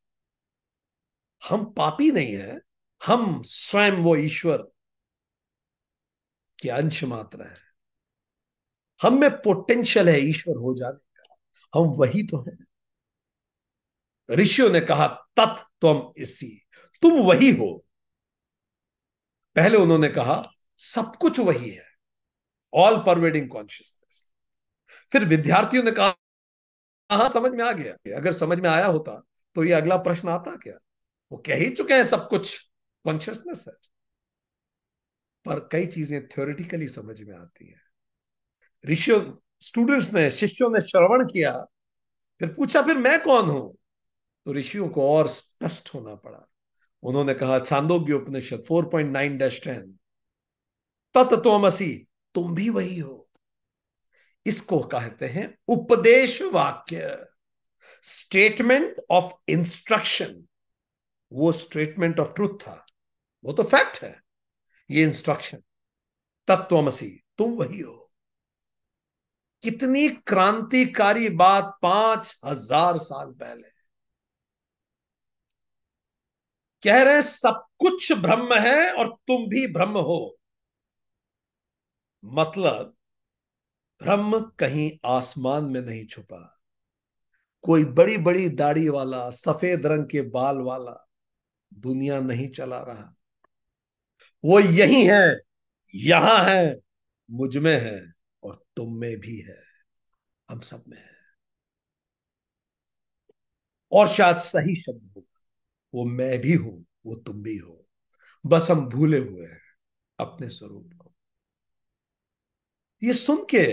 Hum papi nahi hai. Hum swam wo ishwar. Ki ansh matra hai. हम में potential है ईश्वर हो जाने का हम वही तो हैं ऋषियों ने कहा तुम इसी तुम वही हो पहले उन्होंने कहा सब कुछ वही है ऑल परवेडिंग कॉन्शियसनेस फिर विद्यार्थियों ने कहा हाँ समझ में आ गया अगर समझ में आया होता तो ये अगला प्रश्न आता क्या वो कह ही चुके हैं सब कुछ कॉन्शियसनेस है पर कई चीजें थ्योरिटिकली समझ में आती है ऋषियों स्टूडेंट्स ने शिष्यों ने श्रवण किया फिर पूछा फिर मैं कौन हूं तो ऋषियों को और स्पष्ट होना पड़ा उन्होंने कहा Chandogya Upanishad four point nine dash ten तत् तोमसी तुम भी वही हो इसको कहते हैं उपदेश वाक्य स्टेटमेंट ऑफ इंस्ट्रक्शन वो स्टेटमेंट ऑफ ट्रूथ था वो तो फैक्ट है ये इंस्ट्रक्शन तत्वमसी तुम वही हो कितनी क्रांतिकारी बात पांच हजार साल पहले कह रहे हैं सब कुछ ब्रह्म है और तुम भी ब्रह्म हो मतलब ब्रह्म कहीं आसमान में नहीं छुपा कोई बड़ी बड़ी दाढ़ी वाला सफेद रंग के बाल वाला दुनिया नहीं चला रहा वो यही है यहां है मुझ में है और तुम में भी है हम सब में है और शायद सही शब्द होगा वो मैं भी हूं वो तुम भी हो बस हम भूले हुए हैं अपने स्वरूप को ये सुन के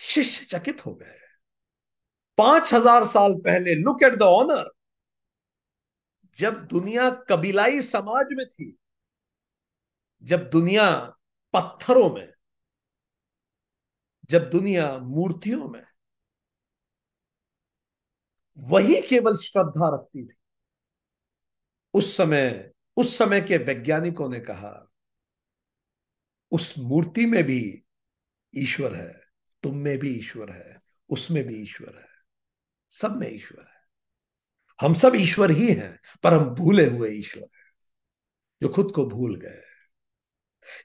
शिष्य चकित हो गए पांच हजार साल पहले लुक एट द ऑनर जब दुनिया कबीलाई समाज में थी जब दुनिया पत्थरों में जब दुनिया मूर्तियों में वही केवल श्रद्धा रखती थी उस समय उस समय के वैज्ञानिकों ने कहा उस मूर्ति में भी ईश्वर है तुम में भी ईश्वर है उसमें भी ईश्वर है सब में ईश्वर है हम सब ईश्वर ही हैं पर हम भूले हुए ईश्वर हैं जो खुद को भूल गए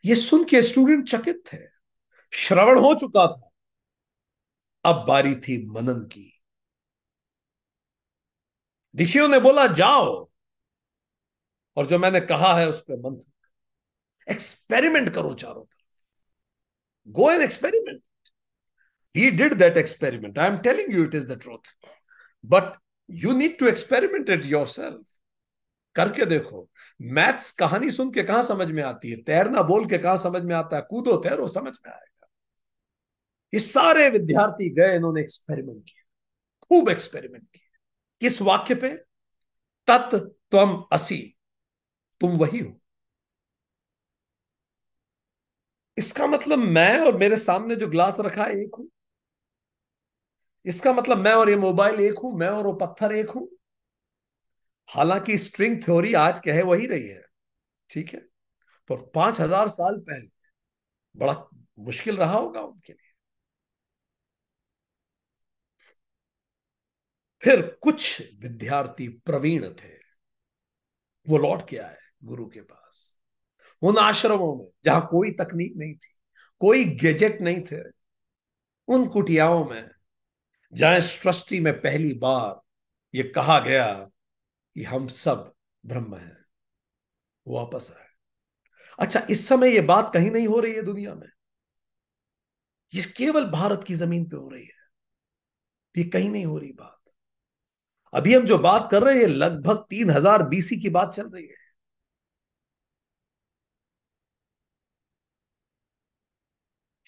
ये सुन के स्टूडेंट चकित थे श्रवण हो चुका था अब बारी थी मनन की ऋषियों ने बोला जाओ और जो मैंने कहा है उस पर मंथ एक्सपेरिमेंट करो चारों तरफ go and experiment did that experiment I am telling you it is the truth but you need to experiment it yourself करके देखो मैथ्स कहानी सुन के कहा समझ में आती है तैरना बोल के कहा समझ में आता है कूदो तैरो समझ में आएगा ये सारे विद्यार्थी गए इन्होंने एक्सपेरिमेंट किया खूब एक्सपेरिमेंट किया किस वाक्य पे तत्व असी तुम वही हो इसका मतलब मैं और मेरे सामने जो ग्लास रखा है एक हूं इसका मतलब मैं और ये मोबाइल एक हूं मैं और वो पत्थर एक हूं हालांकि स्ट्रिंग थ्योरी आज कहे वही रही है ठीक है पर पांच हजार साल पहले बड़ा मुश्किल रहा होगा उनके लिए फिर कुछ विद्यार्थी प्रवीण थे वो लौट के आए गुरु के पास उन आश्रमों में जहां कोई तकनीक नहीं थी कोई गैजेट नहीं थे उन कुटियाओं में जहां सृष्टि में पहली बार ये कहा गया कि हम सब ब्रह्म हैं वापस आए अच्छा इस समय ये बात कहीं नहीं हो रही है दुनिया में ये केवल भारत की जमीन पे हो रही है ये कहीं नहीं हो रही बात अभी हम जो बात कर रहे हैं लगभग तीन हजार बीसी की बात चल रही है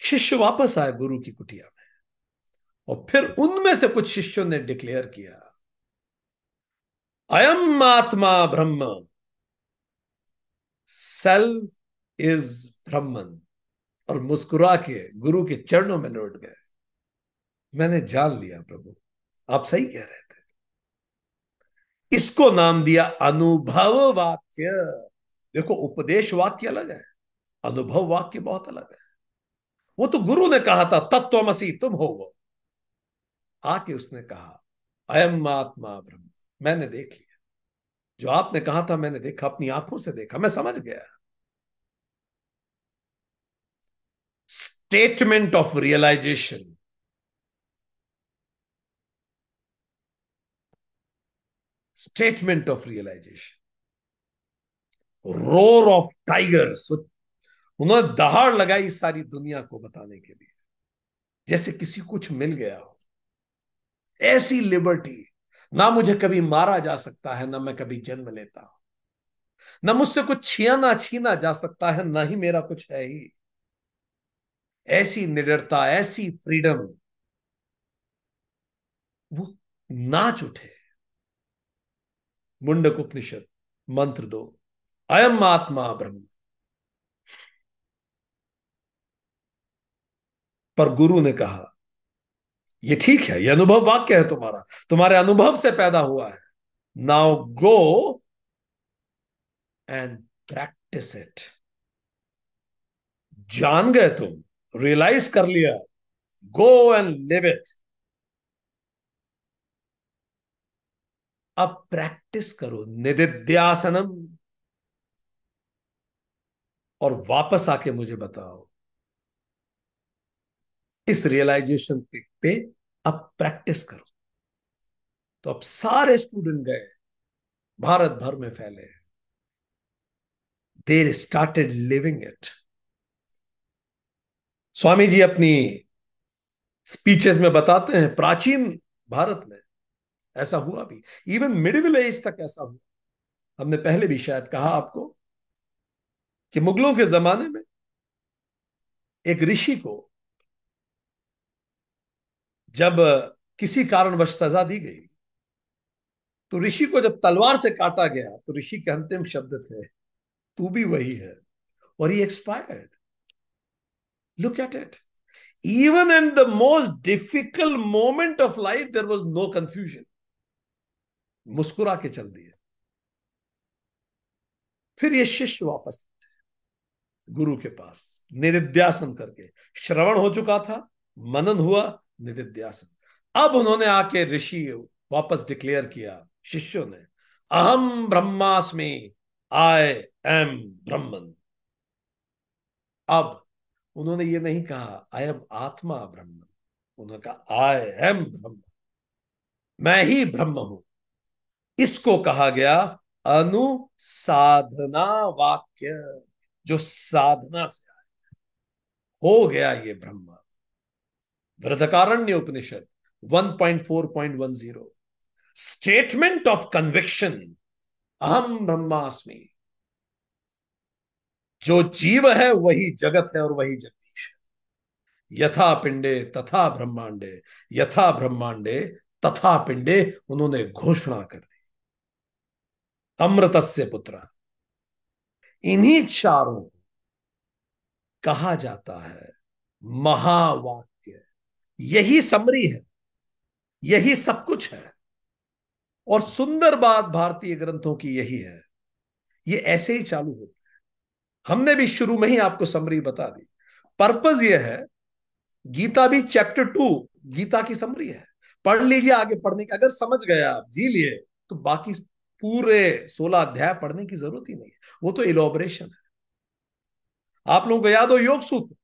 शिष्य वापस आए गुरु की कुटिया में और फिर उनमें से कुछ शिष्यों ने डिक्लेयर किया अयम आत्मा ब्रह्म सेल्फ इज ब्रह्मन और मुस्कुरा के गुरु के चरणों में लौट गए मैंने जान लिया प्रभु आप सही कह रहे थे इसको नाम दिया अनुभव वाक्य देखो उपदेश वाक्य अलग है अनुभव वाक्य बहुत अलग है वो तो गुरु ने कहा था तत्व मसी तुम हो वो आके उसने कहा अयम आत्मा ब्रह्म मैंने देख लिया जो आपने कहा था मैंने देखा अपनी आंखों से देखा मैं समझ गया statement of realisation statement of realisation roar of tigers उन्होंने दहाड़ लगाई सारी दुनिया को बताने के लिए जैसे किसी कुछ मिल गया हो ऐसी लिबर्टी ना मुझे कभी मारा जा सकता है ना मैं कभी जन्म लेता हूं ना मुझसे कुछ छियाना छीना जा सकता है ना ही मेरा कुछ है ही ऐसी निडरता ऐसी फ्रीडम वो नाच उठे मुंडक उपनिषद मंत्र दो अयम आत्मा ब्रह्म पर गुरु ने कहा ये ठीक है ये अनुभव वाक्य है तुम्हारा तुम्हारे अनुभव से पैदा हुआ है now go and practice it जान गए तुम रियलाइज कर लिया गो एंड लिव इट अब प्रैक्टिस करो निदिध्यासनम और वापस आके मुझे बताओ इस रियलाइजेशन पे, पे अब प्रैक्टिस करो तो अब सारे स्टूडेंट गए भारत भर में फैले there started living it Swami ji अपनी स्पीचेस में बताते हैं प्राचीन भारत में ऐसा हुआ भी इवन मिडिल एज तक ऐसा हुआ हमने पहले भी शायद कहा आपको कि मुगलों के जमाने में एक ऋषि को जब किसी कारणवश सजा दी गई तो ऋषि को जब तलवार से काटा गया तो ऋषि के अंतिम शब्द थे तू भी वही है और ही expired look at it even in the most difficult moment of life there was no confusion मुस्कुरा के चल दिए फिर ये शिष्य वापस गुरु के पास निरिद्यासन करके श्रवण हो चुका था मनन हुआ निधिध्यासन अब उन्होंने आके ऋषि वापस डिक्लेयर किया शिष्यों ने अहम ब्रह्मास्मि आई एम ब्रह्मन अब उन्होंने ये नहीं कहा आई एम आत्मा ब्रह्म उन्होंने कहा आई एम ब्रह्म मैं ही ब्रह्म हूं इसको कहा गया अनुसाधना वाक्य जो साधना से आया हो गया ये ब्रह्म Brihadaranyaka Upanishad 1.4.10 statement of conviction अहम ब्रह्मास्मि जो जीव है वही जगत है और वही जगदीश है यथा पिंडे तथा ब्रह्मांडे यथा ब्रह्मांडे तथा पिंडे उन्होंने घोषणा कर दी अमृत से पुत्र इन्हीं चारों कहा जाता है महावाक्य यही समरी है यही सब कुछ है और सुंदर बात भारतीय ग्रंथों की यही है ये ऐसे ही चालू होता है हमने भी शुरू में ही आपको समरी बता दी पर्पज ये है गीता भी चैप्टर टू गीता की समरी है पढ़ लीजिए आगे पढ़ने की अगर समझ गया आप जी लिए तो बाकी पूरे सोलह अध्याय पढ़ने की जरूरत ही नहीं है वो तो इलोबरेशन है आप लोगों को याद हो योग सूत्र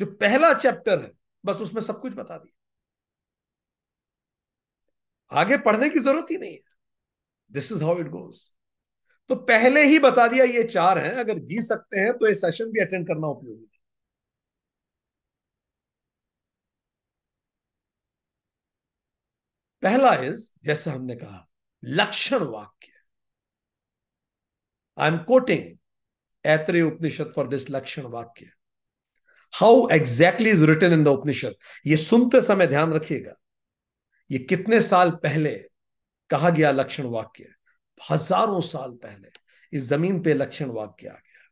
जो पहला चैप्टर है बस उसमें सब कुछ बता दिया आगे पढ़ने की जरूरत ही नहीं है this is how it goes तो पहले ही बता दिया ये चार हैं अगर जी सकते हैं तो ये सेशन भी अटेंड करना उपयोगी है पहला इज जैसे हमने कहा लक्षण वाक्य I am quoting Aitareya Upanishad for this लक्षण वाक्य how exactly is written in the Upanishad ये सुनते समय ध्यान रखिएगा ये कितने साल पहले कहा गया लक्षण वाक्य हजारों साल पहले इस जमीन पे लक्षण वाक्य आ गया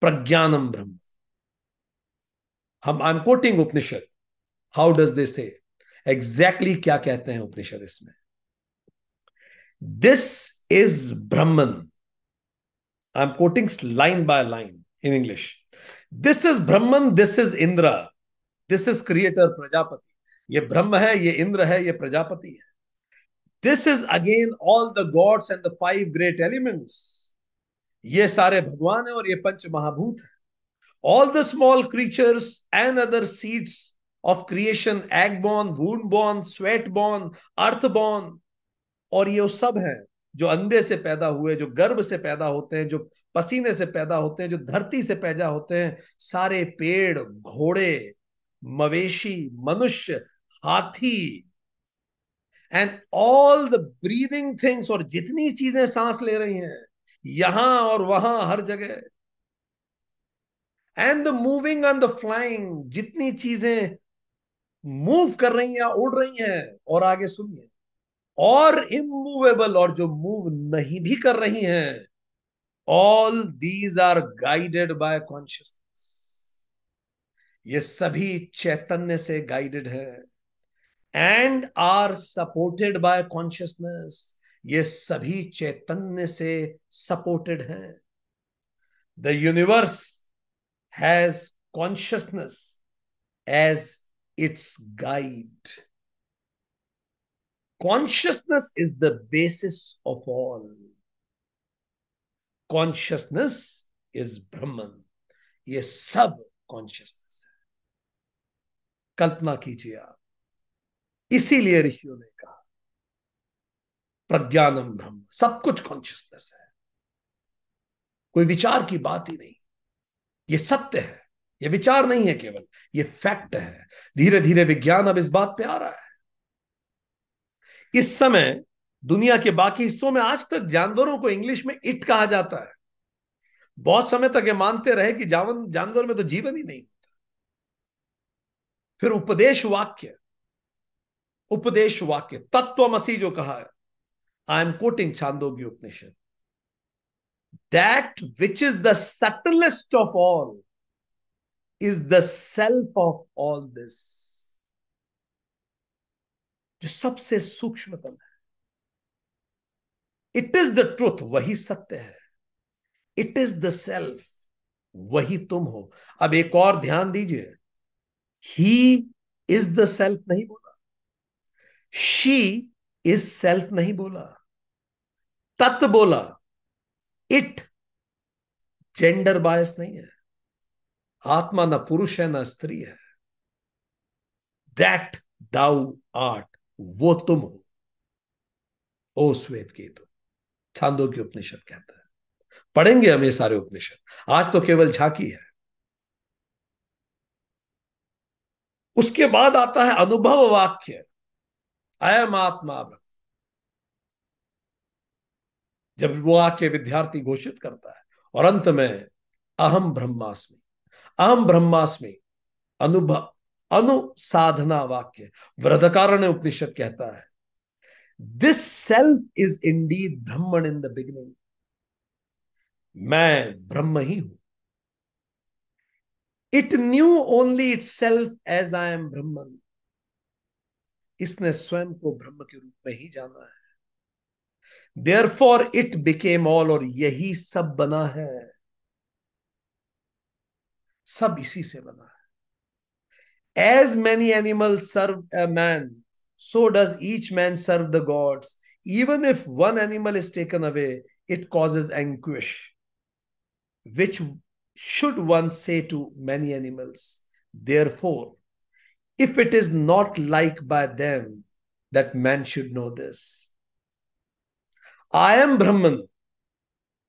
प्रज्ञानम ब्रह्म हम I am quoting Upanishad how does they say exactly क्या कहते हैं उपनिषद इसमें this is Brahman I am quoting line by line in English this is Brahman this is Indra this is creator Prajapati ये ब्रह्म है ये इंद्र है ये प्रजापति है this is again all the gods and the five great elements ये सारे भगवान है और ये पंच महाभूत है all the small creatures and other seeds of creation egg born womb बॉन स्वेट born अर्थ बॉन और ये सब है जो अंधे से पैदा हुए जो गर्भ से पैदा होते हैं जो पसीने से पैदा होते हैं जो धरती से पैदा होते हैं सारे पेड़ घोड़े मवेशी मनुष्य हाथी and all the breathing things और जितनी चीजें सांस ले रही हैं यहां और वहां हर जगह and the moving and the flying जितनी चीजें मूव कर रही हैं उड़ रही हैं और आगे सुनिए और इमूवेबल और जो मूव नहीं भी कर रही हैं all these are guided by consciousness ये सभी चैतन्य से गाइडेड है and are supported by consciousness ये सभी चैतन्य से सपोर्टेड हैं the universe has consciousness as its guide consciousness is the basis of all. Consciousness is Brahman. ये सब कॉन्शियसनेस है कल्पना कीजिए आप इसीलिए ऋषियों ने कहा प्रज्ञानम ब्रह्म सब कुछ कॉन्शियसनेस है कोई विचार की बात ही नहीं ये सत्य है ये विचार नहीं है केवल ये फैक्ट है धीरे धीरे विज्ञान अब इस बात पे आ रहा है इस समय दुनिया के बाकी हिस्सों में आज तक जानवरों को इंग्लिश में इट कहा जाता है बहुत समय तक ये मानते रहे कि जावन जानवर में तो जीवन ही नहीं होता फिर उपदेश वाक्य उपदेश वाक्य तत्वमसी जो कहा है I am quoting Chandogya Upanishad that which is the subtlest of all is the self of all this जो सबसे सूक्ष्मतम है इट इज द ट्रुथ वही सत्य है इट इज द सेल्फ वही तुम हो अब एक और ध्यान दीजिए ही इज द सेल्फ नहीं बोला शी इज सेल्फ नहीं बोला तत् बोला इट जेंडर बायस नहीं है आत्मा ना पुरुष है ना स्त्री है दैट दाउ आर्ट वो तुम हो ओ श्वेत केतु छांदो की उपनिषद कहता है पढ़ेंगे हम ये सारे उपनिषद आज तो केवल झाकी है उसके बाद आता है अनुभव वाक्य अयम आत्मा ब्रह्म जब वो आके विद्यार्थी घोषित करता है और अंत में अहम ब्रह्मास्मि अहम ब्रह्मास्मि अनुभव अनुसाधना वाक्य वृदकारण उपनिषद कहता है दिस सेल्फ इज इंडी ब्रह्मण इन द बिगिनिंग मैं ब्रह्म ही हूं it knew only itself as I am Brahman इसने स्वयं को ब्रह्म के रूप में ही जाना है therefore it became all और यही सब बना है सब इसी से बना है As many animals serve a man, so does each man serve the gods. Even if one animal is taken away, it causes anguish. Which should one say to many animals? Therefore, if it is not like by them, that man should know this. I am Brahman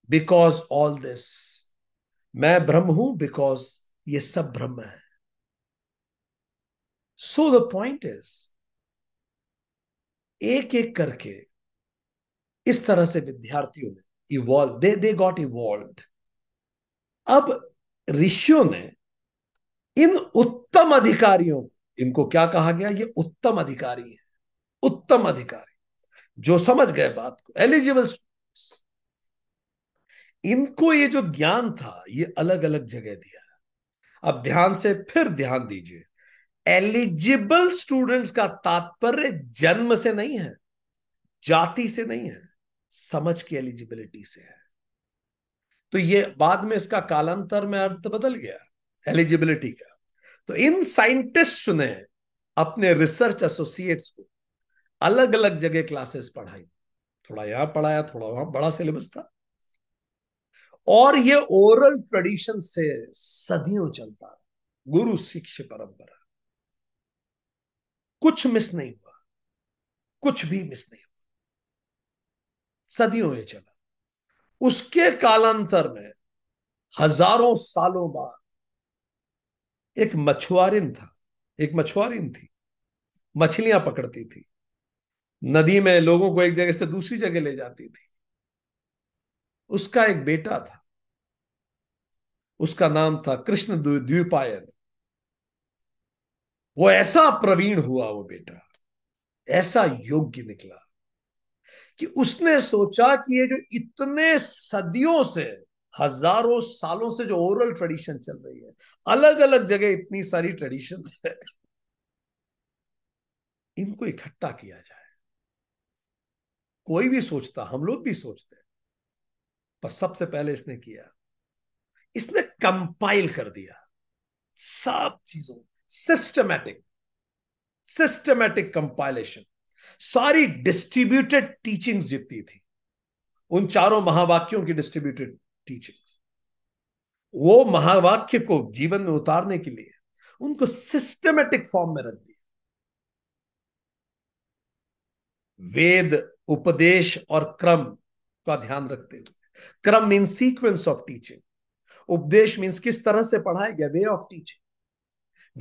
because all this. मैं ब्रह्म हूं because ये सब ब्रह्म है so the point is एक एक करके इस तरह से विद्यार्थियों ने evolve they they got evolve अब ऋषियों ने इन उत्तम अधिकारियों इनको क्या कहा गया ये उत्तम अधिकारी है उत्तम अधिकारी जो समझ गए बात को एलिजिबल इनको ये जो ज्ञान था ये अलग अलग जगह दिया अब ध्यान से फिर ध्यान दीजिए एलिजिबल स्टूडेंट्स का तात्पर्य जन्म से नहीं है जाति से नहीं है समझ की एलिजिबिलिटी से है तो ये बाद में इसका कालांतर में अर्थ बदल गया एलिजिबिलिटी का तो इन साइंटिस्ट ने अपने रिसर्च एसोसिएट्स को अलग अलग जगह क्लासेस पढ़ाई थोड़ा यहां पढ़ाया थोड़ा वहां बड़ा सिलेबस था और ये ओरल ट्रेडिशन से सदियों चलता गुरु शिक्ष परंपरा कुछ मिस नहीं हुआ कुछ भी मिस नहीं हुआ सदियों ये चला उसके कालांतर में हजारों सालों बाद एक मछुआरिन था एक मछुआरिन थी मछलियां पकड़ती थी नदी में लोगों को एक जगह से दूसरी जगह ले जाती थी उसका एक बेटा था उसका नाम था कृष्ण द्वीपायन वो ऐसा प्रवीण हुआ वो बेटा ऐसा योग्य निकला कि उसने सोचा कि ये जो इतने सदियों से हजारों सालों से जो ओरल ट्रेडिशन चल रही है अलग अलग जगह इतनी सारी ट्रेडिशन है इनको इकट्ठा किया जाए कोई भी सोचता हम लोग भी सोचते हैं पर सबसे पहले इसने किया इसने कंपाइल कर दिया सब चीजों सिस्टमैटिक सिस्टमैटिक कंपाइलेशन सारी डिस्ट्रीब्यूटेड टीचिंग्स जितनी थी उन चारों महावाक्यों की डिस्ट्रीब्यूटेड टीचिंग्स वो महावाक्य को जीवन में उतारने के लिए उनको सिस्टमेटिक फॉर्म में रख दिया वेद उपदेश और क्रम का ध्यान रखते हुए क्रम मीन सीक्वेंस ऑफ टीचिंग उपदेश मीन्स किस तरह से पढ़ाया गया वे ऑफ टीचिंग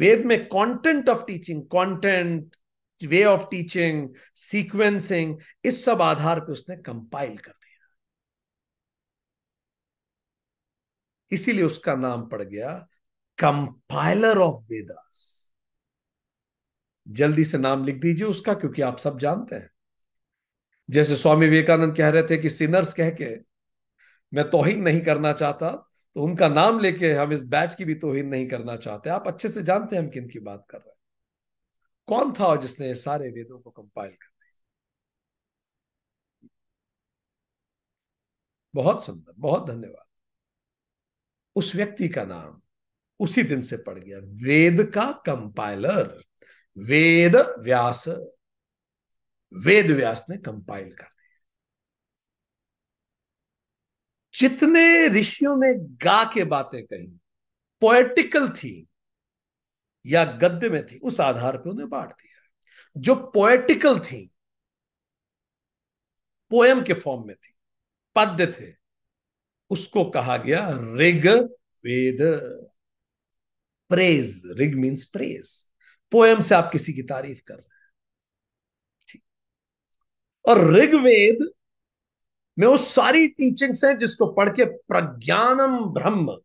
वेब में content of teaching content way of teaching sequencing इस सब आधार पे उसने कंपाइल कर दिया इसीलिए उसका नाम पड़ गया कंपाइलर ऑफ वेदास जल्दी से नाम लिख दीजिए उसका क्योंकि आप सब जानते हैं जैसे स्वामी विवेकानंद कह रहे थे कि सिनर्स कह के मैं तोहिन नहीं करना चाहता तो उनका नाम लेके हम इस बैच की भी तोहिन नहीं करना चाहते आप अच्छे से जानते हैं हम किन की बात कर रहे हैं कौन था जिसने सारे वेदों को कंपाइल कर दिया बहुत सुंदर बहुत धन्यवाद उस व्यक्ति का नाम उसी दिन से पड़ गया वेद का कंपाइलर वेद व्यास वेद व्यास ने कंपाइल कर जितने ऋषियों ने गा के बातें कही पोएटिकल थी या गद्य में थी उस आधार पर उन्हें बांट दिया जो पोएटिकल थी पोएम के फॉर्म में थी पद्य थे उसको कहा गया Rig Veda praise Rig means praise poem से आप किसी की तारीफ कर रहे हैं और ऋग्वेद में वो सारी टीचिंग्स हैं जिसको पढ़ के प्रज्ञानम ब्रह्म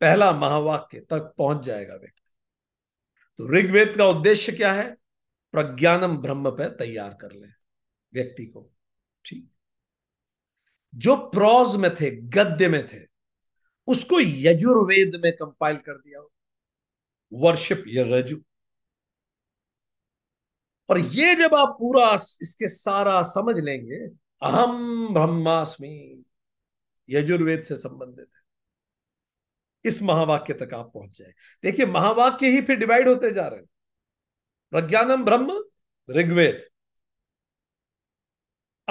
पहला महावाक्य तक पहुंच जाएगा व्यक्ति तो ऋग्वेद का उद्देश्य क्या है प्रज्ञानम ब्रह्म पर तैयार कर ले व्यक्ति को ठीक जो प्रॉज में थे गद्य में थे उसको यजुर्वेद में कंपाइल कर दिया वर्शिप यजु और ये जब आप पूरा इसके सारा समझ लेंगे अहम ब्रह्मास्मि यजुर्वेद से संबंधित है इस महावाक्य तक आप पहुंच जाए देखिए महावाक्य ही फिर डिवाइड होते जा रहे हैं प्रज्ञानम ब्रह्म ऋग्वेद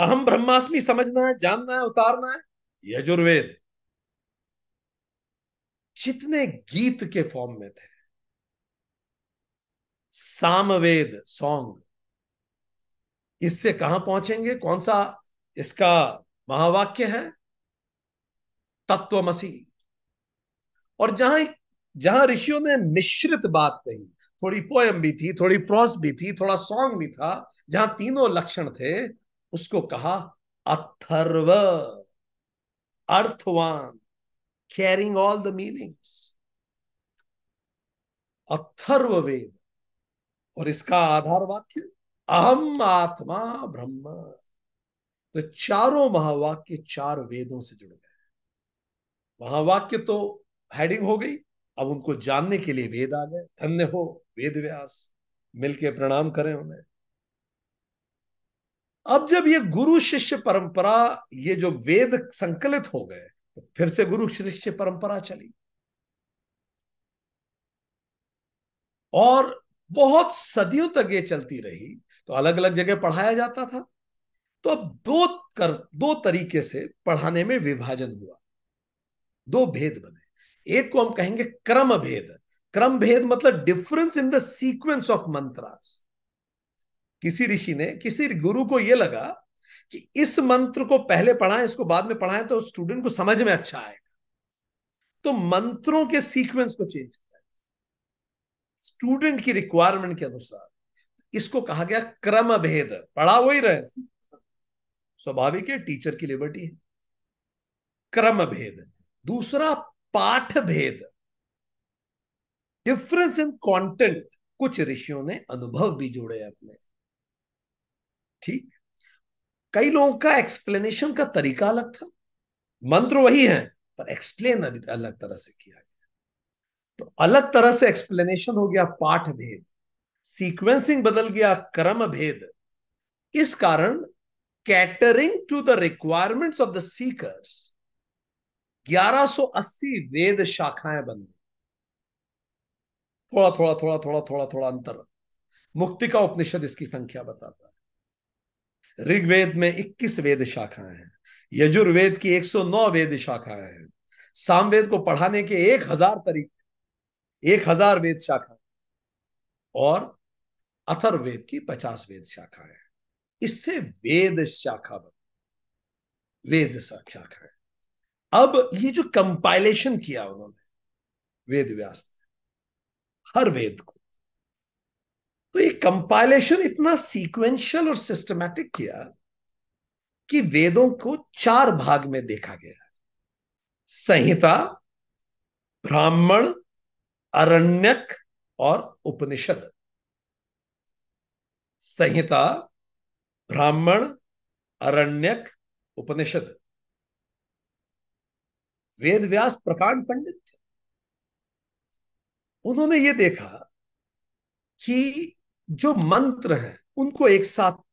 अहम ब्रह्मास्मि समझना है जानना है उतारना है यजुर्वेद जितने गीत के फॉर्म में थे सामवेद सॉन्ग इससे कहां पहुंचेंगे कौन सा इसका महावाक्य है तत्वमसी और जहां जहां ऋषियों ने मिश्रित बात कही थोड़ी पोयम भी थी थोड़ी प्रॉस भी थी थोड़ा सॉन्ग भी था जहां तीनों लक्षण थे उसको कहा अथर्व अर्थवान carrying all the meanings Atharva Veda और इसका आधार वाक्य अहम आत्मा ब्रह्म तो चारों महावाक्य चार वेदों से जुड़ गए महावाक्य तो हेडिंग हो गई अब उनको जानने के लिए वेद आ गए धन्य हो वेद व्यास मिलके प्रणाम करें उन्हें अब जब ये गुरु शिष्य परंपरा ये जो वेद संकलित हो गए तो फिर से गुरु शिष्य परंपरा चली और बहुत सदियों तक ये चलती रही तो अलग अलग जगह पढ़ाया जाता था तो अब दो कर दो तरीके से पढ़ाने में विभाजन हुआ दो भेद बने एक को हम कहेंगे क्रम भेद क्रम भेद मतलब difference in the sequence of mantras किसी ऋषि ने किसी गुरु को यह लगा कि इस मंत्र को पहले पढ़ाएं इसको बाद में पढ़ाएं तो स्टूडेंट को समझ में अच्छा आएगा तो मंत्रों के सीक्वेंस को चेंज किया स्टूडेंट की रिक्वायरमेंट के अनुसार इसको कहा गया क्रम भेद पढ़ा वही रहे स्वाभाविक है टीचर की लिबर्टी है क्रम भेद दूसरा पाठ भेद डिफरेंस इन कंटेंट कुछ ऋषियों ने अनुभव भी जोड़े अपने ठीक कई लोगों का एक्सप्लेनेशन का तरीका अलग था मंत्र वही है पर एक्सप्लेन अलग तरह से किया गया तो अलग तरह से एक्सप्लेनेशन हो गया पाठ भेद सीक्वेंसिंग बदल गया क्रम भेद इस कारण catering to the requirements of the seekers 1180 Veda शाखाएं बन गई थोड़ा थोड़ा थोड़ा थोड़ा थोड़ा थोड़ा अंतर मुक्ति का उपनिषद इसकी संख्या बताता है ऋग्वेद में 21 वेद शाखाएं हैं यजुर्वेद की 109 वेद शाखाएं हैं सामवेद को पढ़ाने के एक हजार तरीके एक हजार वेद शाखा और अथर्वेद की पचास वेद शाखा है इससे वेद शाखा बन वेद शाखा है अब ये जो कंपाइलेशन किया उन्होंने वेद व्यास ने हर वेद को तो ये कंपाइलेशन इतना सीक्वेंशियल और सिस्टमैटिक किया कि वेदों को चार भाग में देखा गया संहिता ब्राह्मण अरण्यक और उपनिषद संहिता ब्राह्मण अरण्यक उपनिषद वेद व्यास प्रकांड पंडित थे उन्होंने ये देखा कि जो मंत्र हैं उनको एक साथ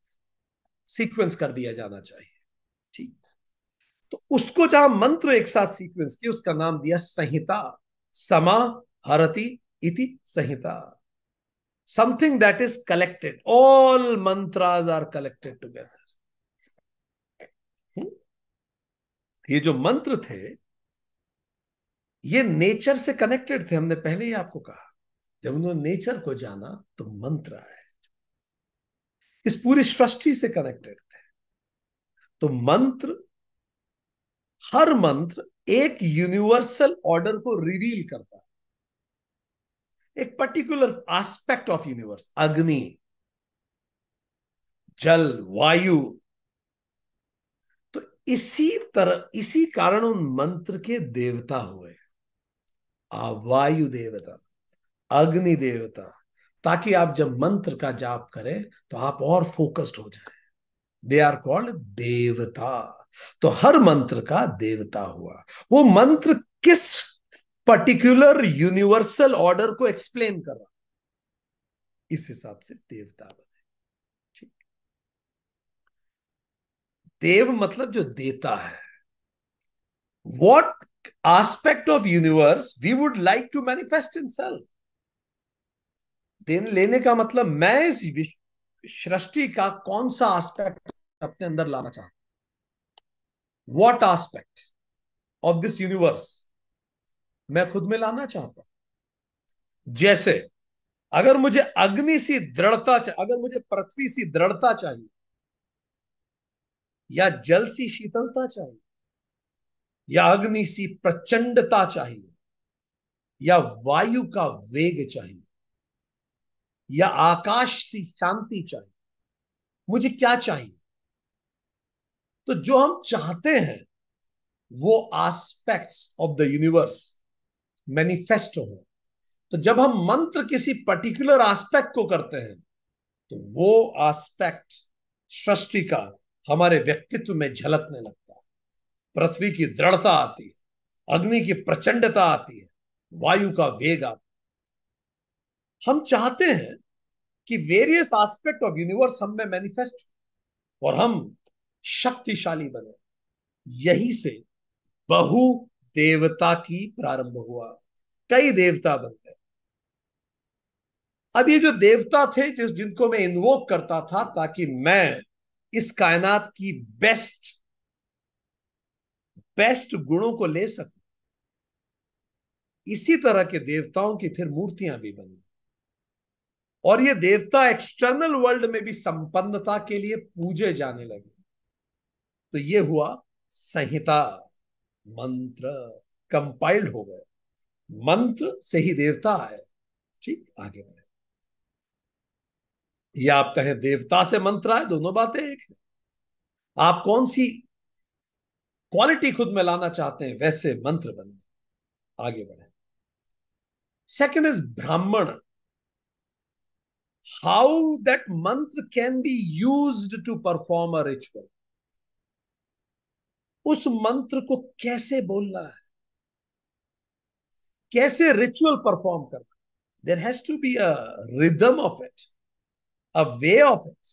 सीक्वेंस कर दिया जाना चाहिए ठीक तो उसको जहां मंत्र एक साथ सीक्वेंस किया उसका नाम दिया संहिता समा हरती इति संहिता something that is collected all mantras are collected together ये जो मंत्र थे ये नेचर से कनेक्टेड थे हमने पहले ही आपको कहा जब उन्होंने नेचर को जाना तो मंत्र आए इस पूरी सृष्टि से कनेक्टेड थे तो मंत्र हर मंत्र एक यूनिवर्सल ऑर्डर को रिवील करता है एक पर्टिकुलर एस्पेक्ट ऑफ यूनिवर्स अग्नि जल वायु तो इसी तरह इसी कारण उन मंत्र के देवता हुए वायु देवता अग्नि देवता ताकि आप जब मंत्र का जाप करें तो आप और फोकस्ड हो जाए दे आर कॉल्ड देवता तो हर मंत्र का देवता हुआ वो मंत्र किस पर्टिकुलर यूनिवर्सल ऑर्डर को एक्सप्लेन कर रहा इस हिसाब से देवता बने ठीक देव मतलब जो देता है what aspect of universe we would like to manifest in self देने लेने का मतलब मैं इस सृष्टि का कौन सा आस्पेक्ट अपने अंदर लाना चाहता हूं what aspect of this universe मैं खुद में लाना चाहता हूं जैसे अगर मुझे अग्नि सी दृढ़ता अगर मुझे पृथ्वी सी दृढ़ता चाहिए या जल सी शीतलता चाहिए या अग्नि सी प्रचंडता चाहिए या वायु का वेग चाहिए या आकाश सी शांति चाहिए मुझे क्या चाहिए तो जो हम चाहते हैं वो aspects of the universe manifest हो तो जब हम मंत्र किसी पर्टिकुलर आस्पेक्ट को करते हैं तो वो आस्पेक्ट सृष्टि का हमारे व्यक्तित्व में झलकने लगता है पृथ्वी की दृढ़ता आती है अग्नि की प्रचंडता आती है वायु का वेग आता है हम चाहते हैं कि वेरियस आस्पेक्ट ऑफ यूनिवर्स हम में मैनिफेस्ट और हम शक्तिशाली बने यही से बहु देवता की प्रारंभ हुआ कई देवता बन गए अब ये जो देवता थे जिस जिनको मैं इन्वोक करता था ताकि मैं इस कायनात की बेस्ट बेस्ट गुणों को ले सकूं इसी तरह के देवताओं की फिर मूर्तियां भी बनी और ये देवता एक्सटर्नल वर्ल्ड में भी संपन्नता के लिए पूजे जाने लगे तो ये हुआ संहिता मंत्र कंपाइल्ड हो गए मंत्र से ही देवता आए ठीक आगे बढ़े या आप कहें देवता से मंत्र आए दोनों बातें एक है आप कौन सी क्वालिटी खुद में लाना चाहते हैं वैसे मंत्र बने आगे बढ़े second is Brahmana how that mantra can be use to perform a ritual उस मंत्र को कैसे बोलना है कैसे रिचुअल परफॉर्म करना there has to be a rhythm of it a way of it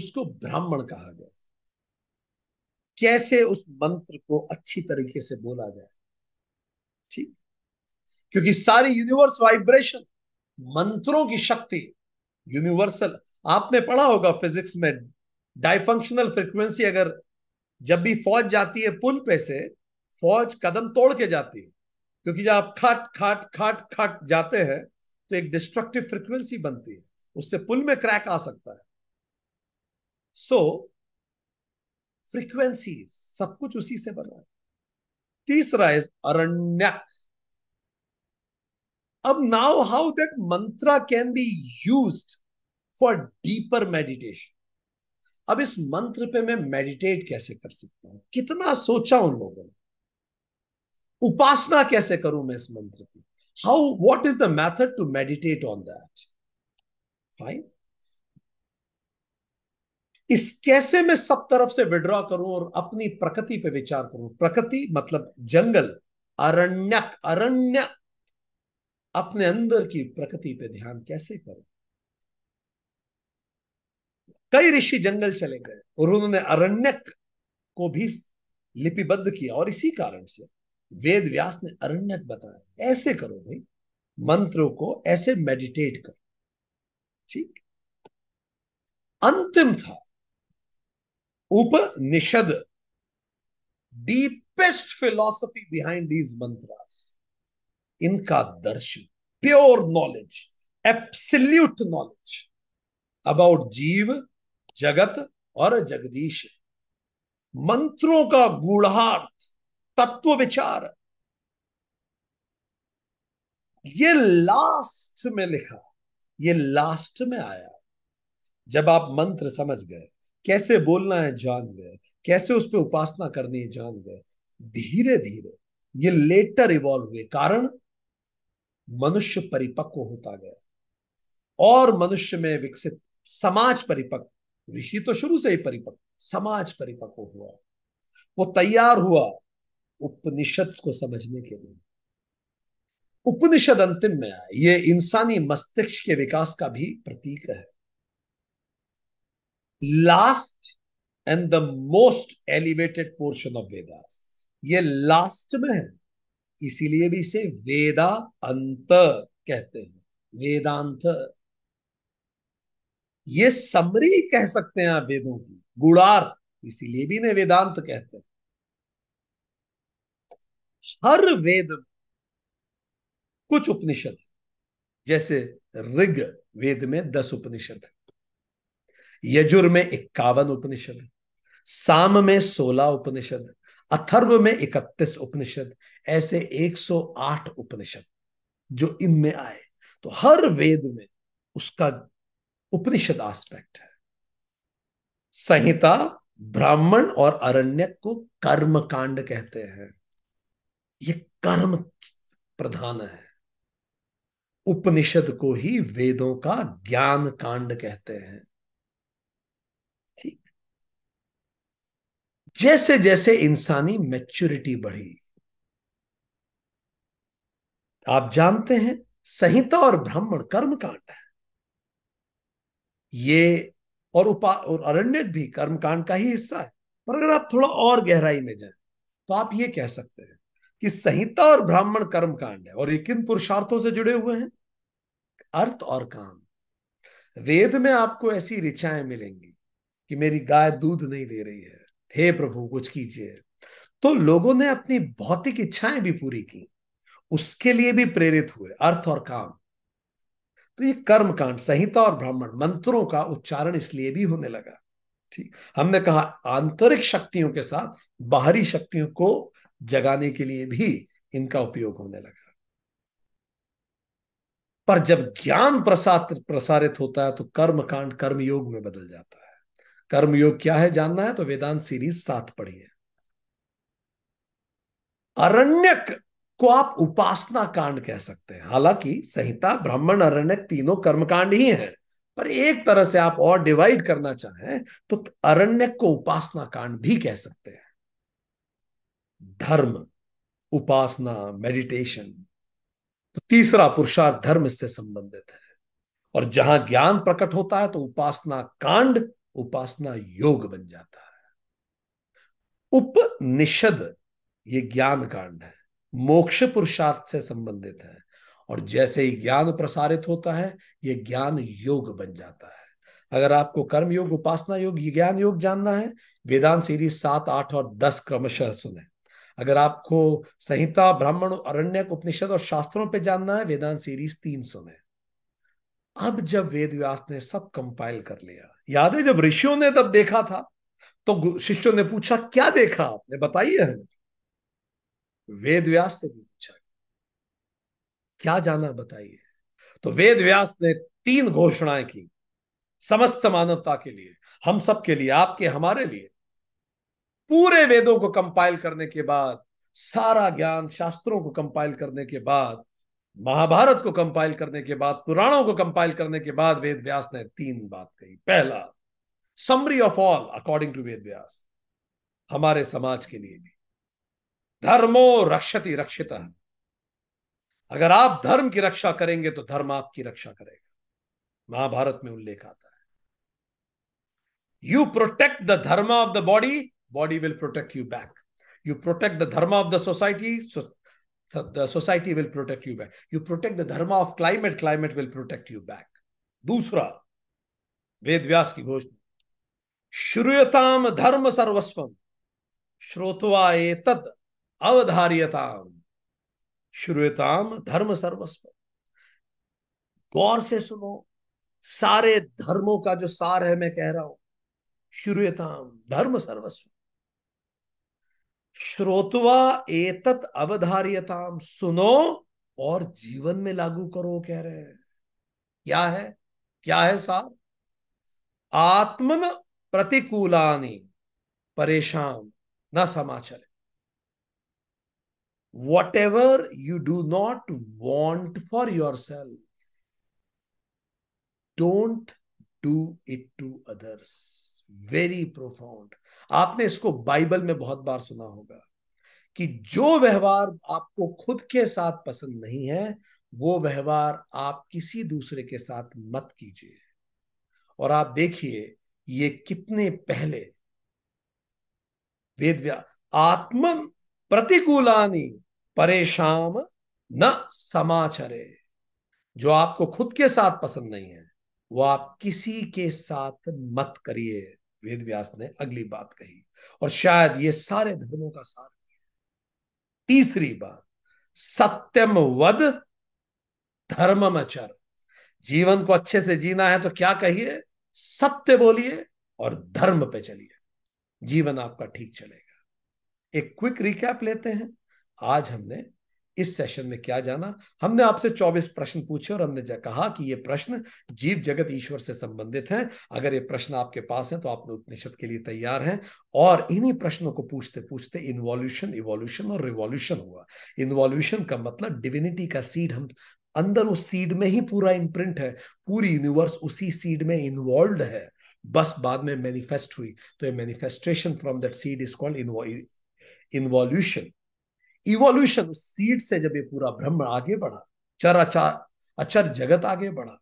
उसको ब्राह्मण कहा गया कैसे उस मंत्र को अच्छी तरीके से बोला जाए ठीक क्योंकि सारी यूनिवर्स वाइब्रेशन मंत्रों की शक्ति यूनिवर्सल आपने पढ़ा होगा फिजिक्स में डाइफंक्शनल फ्रिक्वेंसी अगर जब भी फौज जाती है पुल पे से फौज कदम तोड़ के जाती है क्योंकि जब आप खाट खाट खाट खाट जाते हैं तो एक डिस्ट्रक्टिव फ्रिक्वेंसी बनती है उससे पुल में क्रैक आ सकता है सो फ्रीक्वेंसी सब कुछ उसी से बना है तीसरा इज अरण्यक अब now how that mantra can be used for deeper meditation अब इस मंत्र पे मैं मेडिटेट कैसे कर सकता हूं कितना सोचा उन लोगों ने उपासना कैसे करूं मैं इस मंत्र की how what is the method to meditate on that fine इस कैसे मैं सब तरफ से विड्रॉ करूं और अपनी प्रकृति पे विचार करूं प्रकृति मतलब जंगल अरण्यक अरण्य अपने अंदर की प्रकृति पे ध्यान कैसे करूं कई ऋषि जंगल चले गए और उन्होंने अरण्यक को भी लिपिबद्ध किया और इसी कारण से वेद व्यास ने अरण्यक बताया ऐसे करो भाई मंत्रों को ऐसे मेडिटेट करो ठीक अंतिम था Upanishad deepest philosophy behind these mantras इनका दर्शन pure knowledge absolute knowledge about जीव जगत और जगदीश मंत्रों का गूढ़ार्थ तत्व विचार ये लास्ट में लिखा ये लास्ट में आया जब आप मंत्र समझ गए कैसे बोलना है जान गए कैसे उस पर उपासना करनी है जान गए धीरे धीरे ये लेटर इवॉल्व हुए कारण मनुष्य परिपक्व होता गया और मनुष्य में विकसित समाज परिपक्व ऋषि तो शुरू से ही परिपक्व समाज परिपक्व हुआ वो तैयार हुआ उपनिषद को समझने के लिए उपनिषद अंतिम में आया ये इंसानी मस्तिष्क के विकास का भी प्रतीक है last and the most elevated portion of Vedas ये लास्ट में है इसीलिए भी इसे वेदा अंत कहते हैं वेदांत ये समरी कह सकते हैं आप वेदों की गुणार्थ इसीलिए भी ने वेदांत कहते हैं हर वेद कुछ उपनिषद जैसे ऋग वेद में दस उपनिषद है यजुर में इक्यावन उपनिषद है साम में सोलह उपनिषद अथर्व में इकतीस उपनिषद ऐसे 108 उपनिषद जो इनमें आए तो हर वेद में उसका उपनिषद एस्पेक्ट है संहिता ब्राह्मण और अरण्य को कर्म कांड कहते हैं ये कर्म प्रधान है उपनिषद को ही वेदों का ज्ञान कांड कहते हैं ठीक जैसे जैसे इंसानी मैच्योरिटी बढ़ी आप जानते हैं संहिता और ब्राह्मण कर्म कांड है ये और उपा और अरण्य भी कर्मकांड का ही हिस्सा है पर अगर आप थोड़ा और गहराई में जाए तो आप ये कह सकते हैं कि संहिता और ब्राह्मण कर्मकांड है और ये किन पुरुषार्थों से जुड़े हुए हैं अर्थ और काम वेद में आपको ऐसी ऋचाएं मिलेंगी कि मेरी गाय दूध नहीं दे रही है हे प्रभु कुछ कीजिए तो लोगों ने अपनी भौतिक इच्छाएं भी पूरी की उसके लिए भी प्रेरित हुए अर्थ और काम तो ये कर्म कांड संहिता और ब्राह्मण मंत्रों का उच्चारण इसलिए भी होने लगा ठीक हमने कहा आंतरिक शक्तियों के साथ बाहरी शक्तियों को जगाने के लिए भी इनका उपयोग होने लगा पर जब ज्ञान प्रसार प्रसारित होता है तो कर्म कांड कर्मयोग में बदल जाता है कर्मयोग क्या है जानना है तो वेदांत सीरीज सात पढ़ी है अरण्यक को आप उपासना कांड कह सकते हैं हालांकि संहिता ब्राह्मण अरण्य तीनों कर्मकांड ही हैं पर एक तरह से आप और डिवाइड करना चाहें तो अरण्य को उपासना कांड भी कह सकते हैं धर्म उपासना मेडिटेशन तो तीसरा पुरुषार्थ धर्म इससे संबंधित है और जहां ज्ञान प्रकट होता है तो उपासना कांड उपासना योग बन जाता है उपनिषद ये ज्ञान कांड है मोक्ष पुरुषार्थ से संबंधित है और जैसे ही ज्ञान प्रसारित होता है ये ज्ञान योग बन जाता है अगर आपको कर्म योग उपासना योग ज्ञान योग जानना है वेदांत सीरीज सात आठ और दस क्रमशः सुने अगर आपको संहिता ब्राह्मण अरण्य उपनिषद और शास्त्रों पर जानना है वेदांत सीरीज तीन सुने अब जब वेद व्यास ने सब कंपाइल कर लिया याद है जब ऋषियों ने तब देखा था तो शिष्यों ने पूछा क्या देखा आपने बताइए हमें वेद व्यास से भी पूछा क्या जाना बताइए तो वेद व्यास ने तीन घोषणाएं की समस्त मानवता के लिए हम सब के लिए आपके हमारे लिए पूरे वेदों को कंपाइल करने के बाद सारा ज्ञान शास्त्रों को कंपाइल करने के बाद महाभारत को कंपाइल करने के बाद पुराणों को कंपाइल करने के बाद वेद व्यास ने तीन बात कही पहला summary of all according to Veda Vyasa हमारे समाज के लिए भी धर्मो रक्षति रक्षित अगर आप धर्म की रक्षा करेंगे तो धर्म आपकी रक्षा करेगा महाभारत में उल्लेख आता है you protect the dharma of the body body will protect you back you protect the dharma of the society the society will protect you back you protect the dharma of climate climate will protect you back दूसरा वेद व्यास की घोषणा श्रूयताम धर्म सर्वस्वम श्रोतवा एतद अवधार्यताम श्रुयताम धर्म सर्वस्व गौर से सुनो सारे धर्मों का जो सार है मैं कह रहा हूं श्रुयताम धर्म सर्वस्व श्रोतवा एतत अवधार्यताम सुनो और जीवन में लागू करो कह रहे हैं क्या है क्या है सार आत्मन प्रतिकूलानी परेशान न समाचल whatever you do not want for yourself, don't do it to others. Very profound आपने इसको बाइबल में बहुत बार सुना होगा कि जो व्यवहार आपको खुद के साथ पसंद नहीं है वो व्यवहार आप किसी दूसरे के साथ मत कीजिए और आप देखिए ये कितने पहले वेद आत्मन प्रतिकूलानी परेशान न समाचरे जो आपको खुद के साथ पसंद नहीं है वो आप किसी के साथ मत करिए वेद व्यास ने अगली बात कही और शायद ये सारे धर्मों का सार है तीसरी बात सत्यम वद धर्मम जीवन को अच्छे से जीना है तो क्या कहिए सत्य बोलिए और धर्म पे चलिए जीवन आपका ठीक चलेगा एक क्विक रिकैप लेते हैं आज हमने इस सेशन में क्या जाना हमने आपसे 24 प्रश्न पूछे और हमने कहा कि ये प्रश्न जीव जगत ईश्वर से संबंधित हैं अगर ये प्रश्न आपके पास हैं तो आप उपनिषद के लिए तैयार हैं और इन्हीं प्रश्नों को पूछते पूछते इन्वॉल्यूशन इवोल्यूशन और रिवॉल्यूशन हुआ इन्वॉल्यूशन का मतलब डिविनिटी का सीड हम अंदर उस सीड में ही पूरा इम्प्रिंट है पूरी यूनिवर्स उसी सीड में इन्वॉल्व है बस बाद में मैनिफेस्ट हुई तो ये manifestation from that seed is called involution evolution seed से जब ये पूरा ब्रह्म आगे बढ़ा चर अचर जगत आगे बढ़ा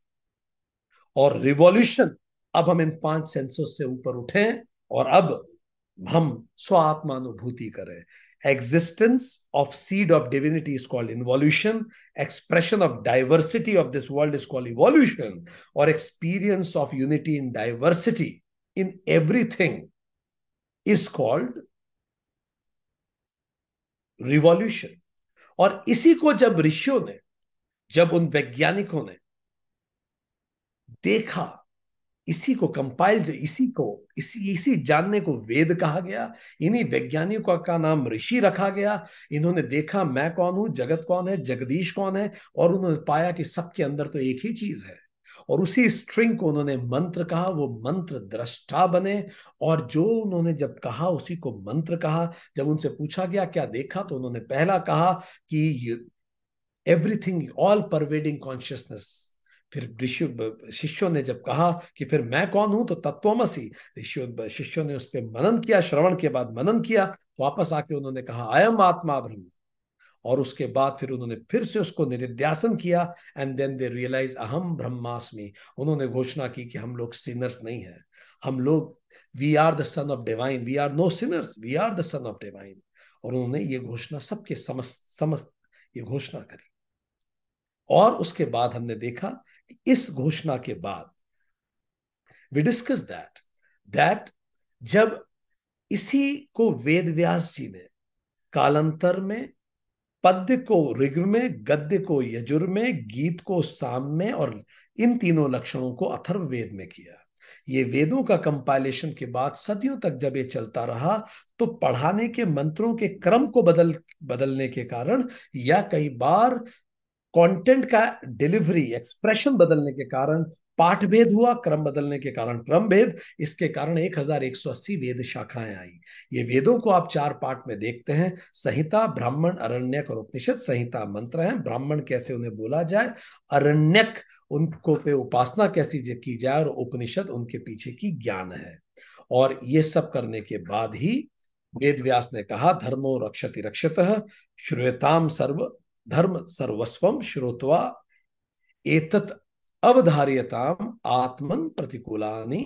और रिवॉल्यूशन अब हम इन पांच सेंसों से ऊपर उठे और अब हम स्व आत्मानुभूति करें existence of seed of divinity is called involution expression of diversity of this world is called evolution और experience of unity in diversity in everything is called revolution और इसी को जब ऋषियों ने जब उन वैज्ञानिकों ने देखा इसी को कंपाइल इसी को इसी इसी जानने को वेद कहा गया इन्हीं वैज्ञानिकों का नाम ऋषि रखा गया इन्होंने देखा मैं कौन हूं जगत कौन है जगदीश कौन है और उन्होंने पाया कि सबके अंदर तो एक ही चीज है और उसी स्ट्रिंग को उन्होंने मंत्र कहा वो मंत्र दृष्टा बने और जो उन्होंने जब कहा उसी को मंत्र कहा जब उनसे पूछा गया क्या देखा तो उन्होंने पहला कहा कि एवरीथिंग ऑल परवेडिंग कॉन्शियसनेस फिर ऋषि शिष्यों ने जब कहा कि फिर मैं कौन हूं तो तत्वमसी ऋषियों शिष्यों ने उस पर मनन किया श्रवण के बाद मनन किया वापस आके उन्होंने कहा आयम आत्मा ब्रह्म और उसके बाद फिर उन्होंने फिर से उसको निध्यासन किया एंड देन दे रियलाइज अहम ब्रह्मास्मि उन्होंने घोषणा की कि हम लोग सिनर्स नहीं है हम लोग we are the son of divine we are no sinners we are the son of divine और उन्होंने ये घोषणा सबके समस्त समस्त ये घोषणा करी और उसके बाद हमने देखा कि इस घोषणा के बाद वी डिस्कस दैट दैट जब इसी को वेद व्यास जी ने कालांतर में पद्य को ऋग में गद्य को यजुर में गीत को साम में और इन तीनों लक्षणों को अथर्व वेद में किया ये वेदों का कंपाइलेशन के बाद सदियों तक जब ये चलता रहा तो पढ़ाने के मंत्रों के क्रम को बदल बदलने के कारण या कई बार कंटेंट का डिलीवरी एक्सप्रेशन बदलने के कारण पाठ भेद हुआ क्रम बदलने के कारण क्रम भेद इसके कारण 1180 वेद शाखाएं आई ये वेदों को आप चार पार्ट में देखते हैं संहिता ब्राह्मण अरण्यक और उपनिषद संहिता मंत्र है ब्राह्मण कैसे उन्हें बोला जाए अरण्यक उनको पे उपासना कैसी की जाए और उपनिषद उनके पीछे की ज्ञान है और ये सब करने के बाद ही वेद व्यास ने कहा धर्मो रक्षति रक्षत श्रुयताम सर्व धर्म सर्वस्वम श्रोतवा एतत अवधार्यताम आत्मन प्रतिकूलानी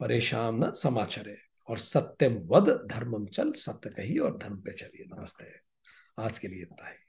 परेशान न समाचरे और सत्यम वध धर्मम चल सत्य कही और धर्म पे चलिए नमस्ते आज के लिए इतना ही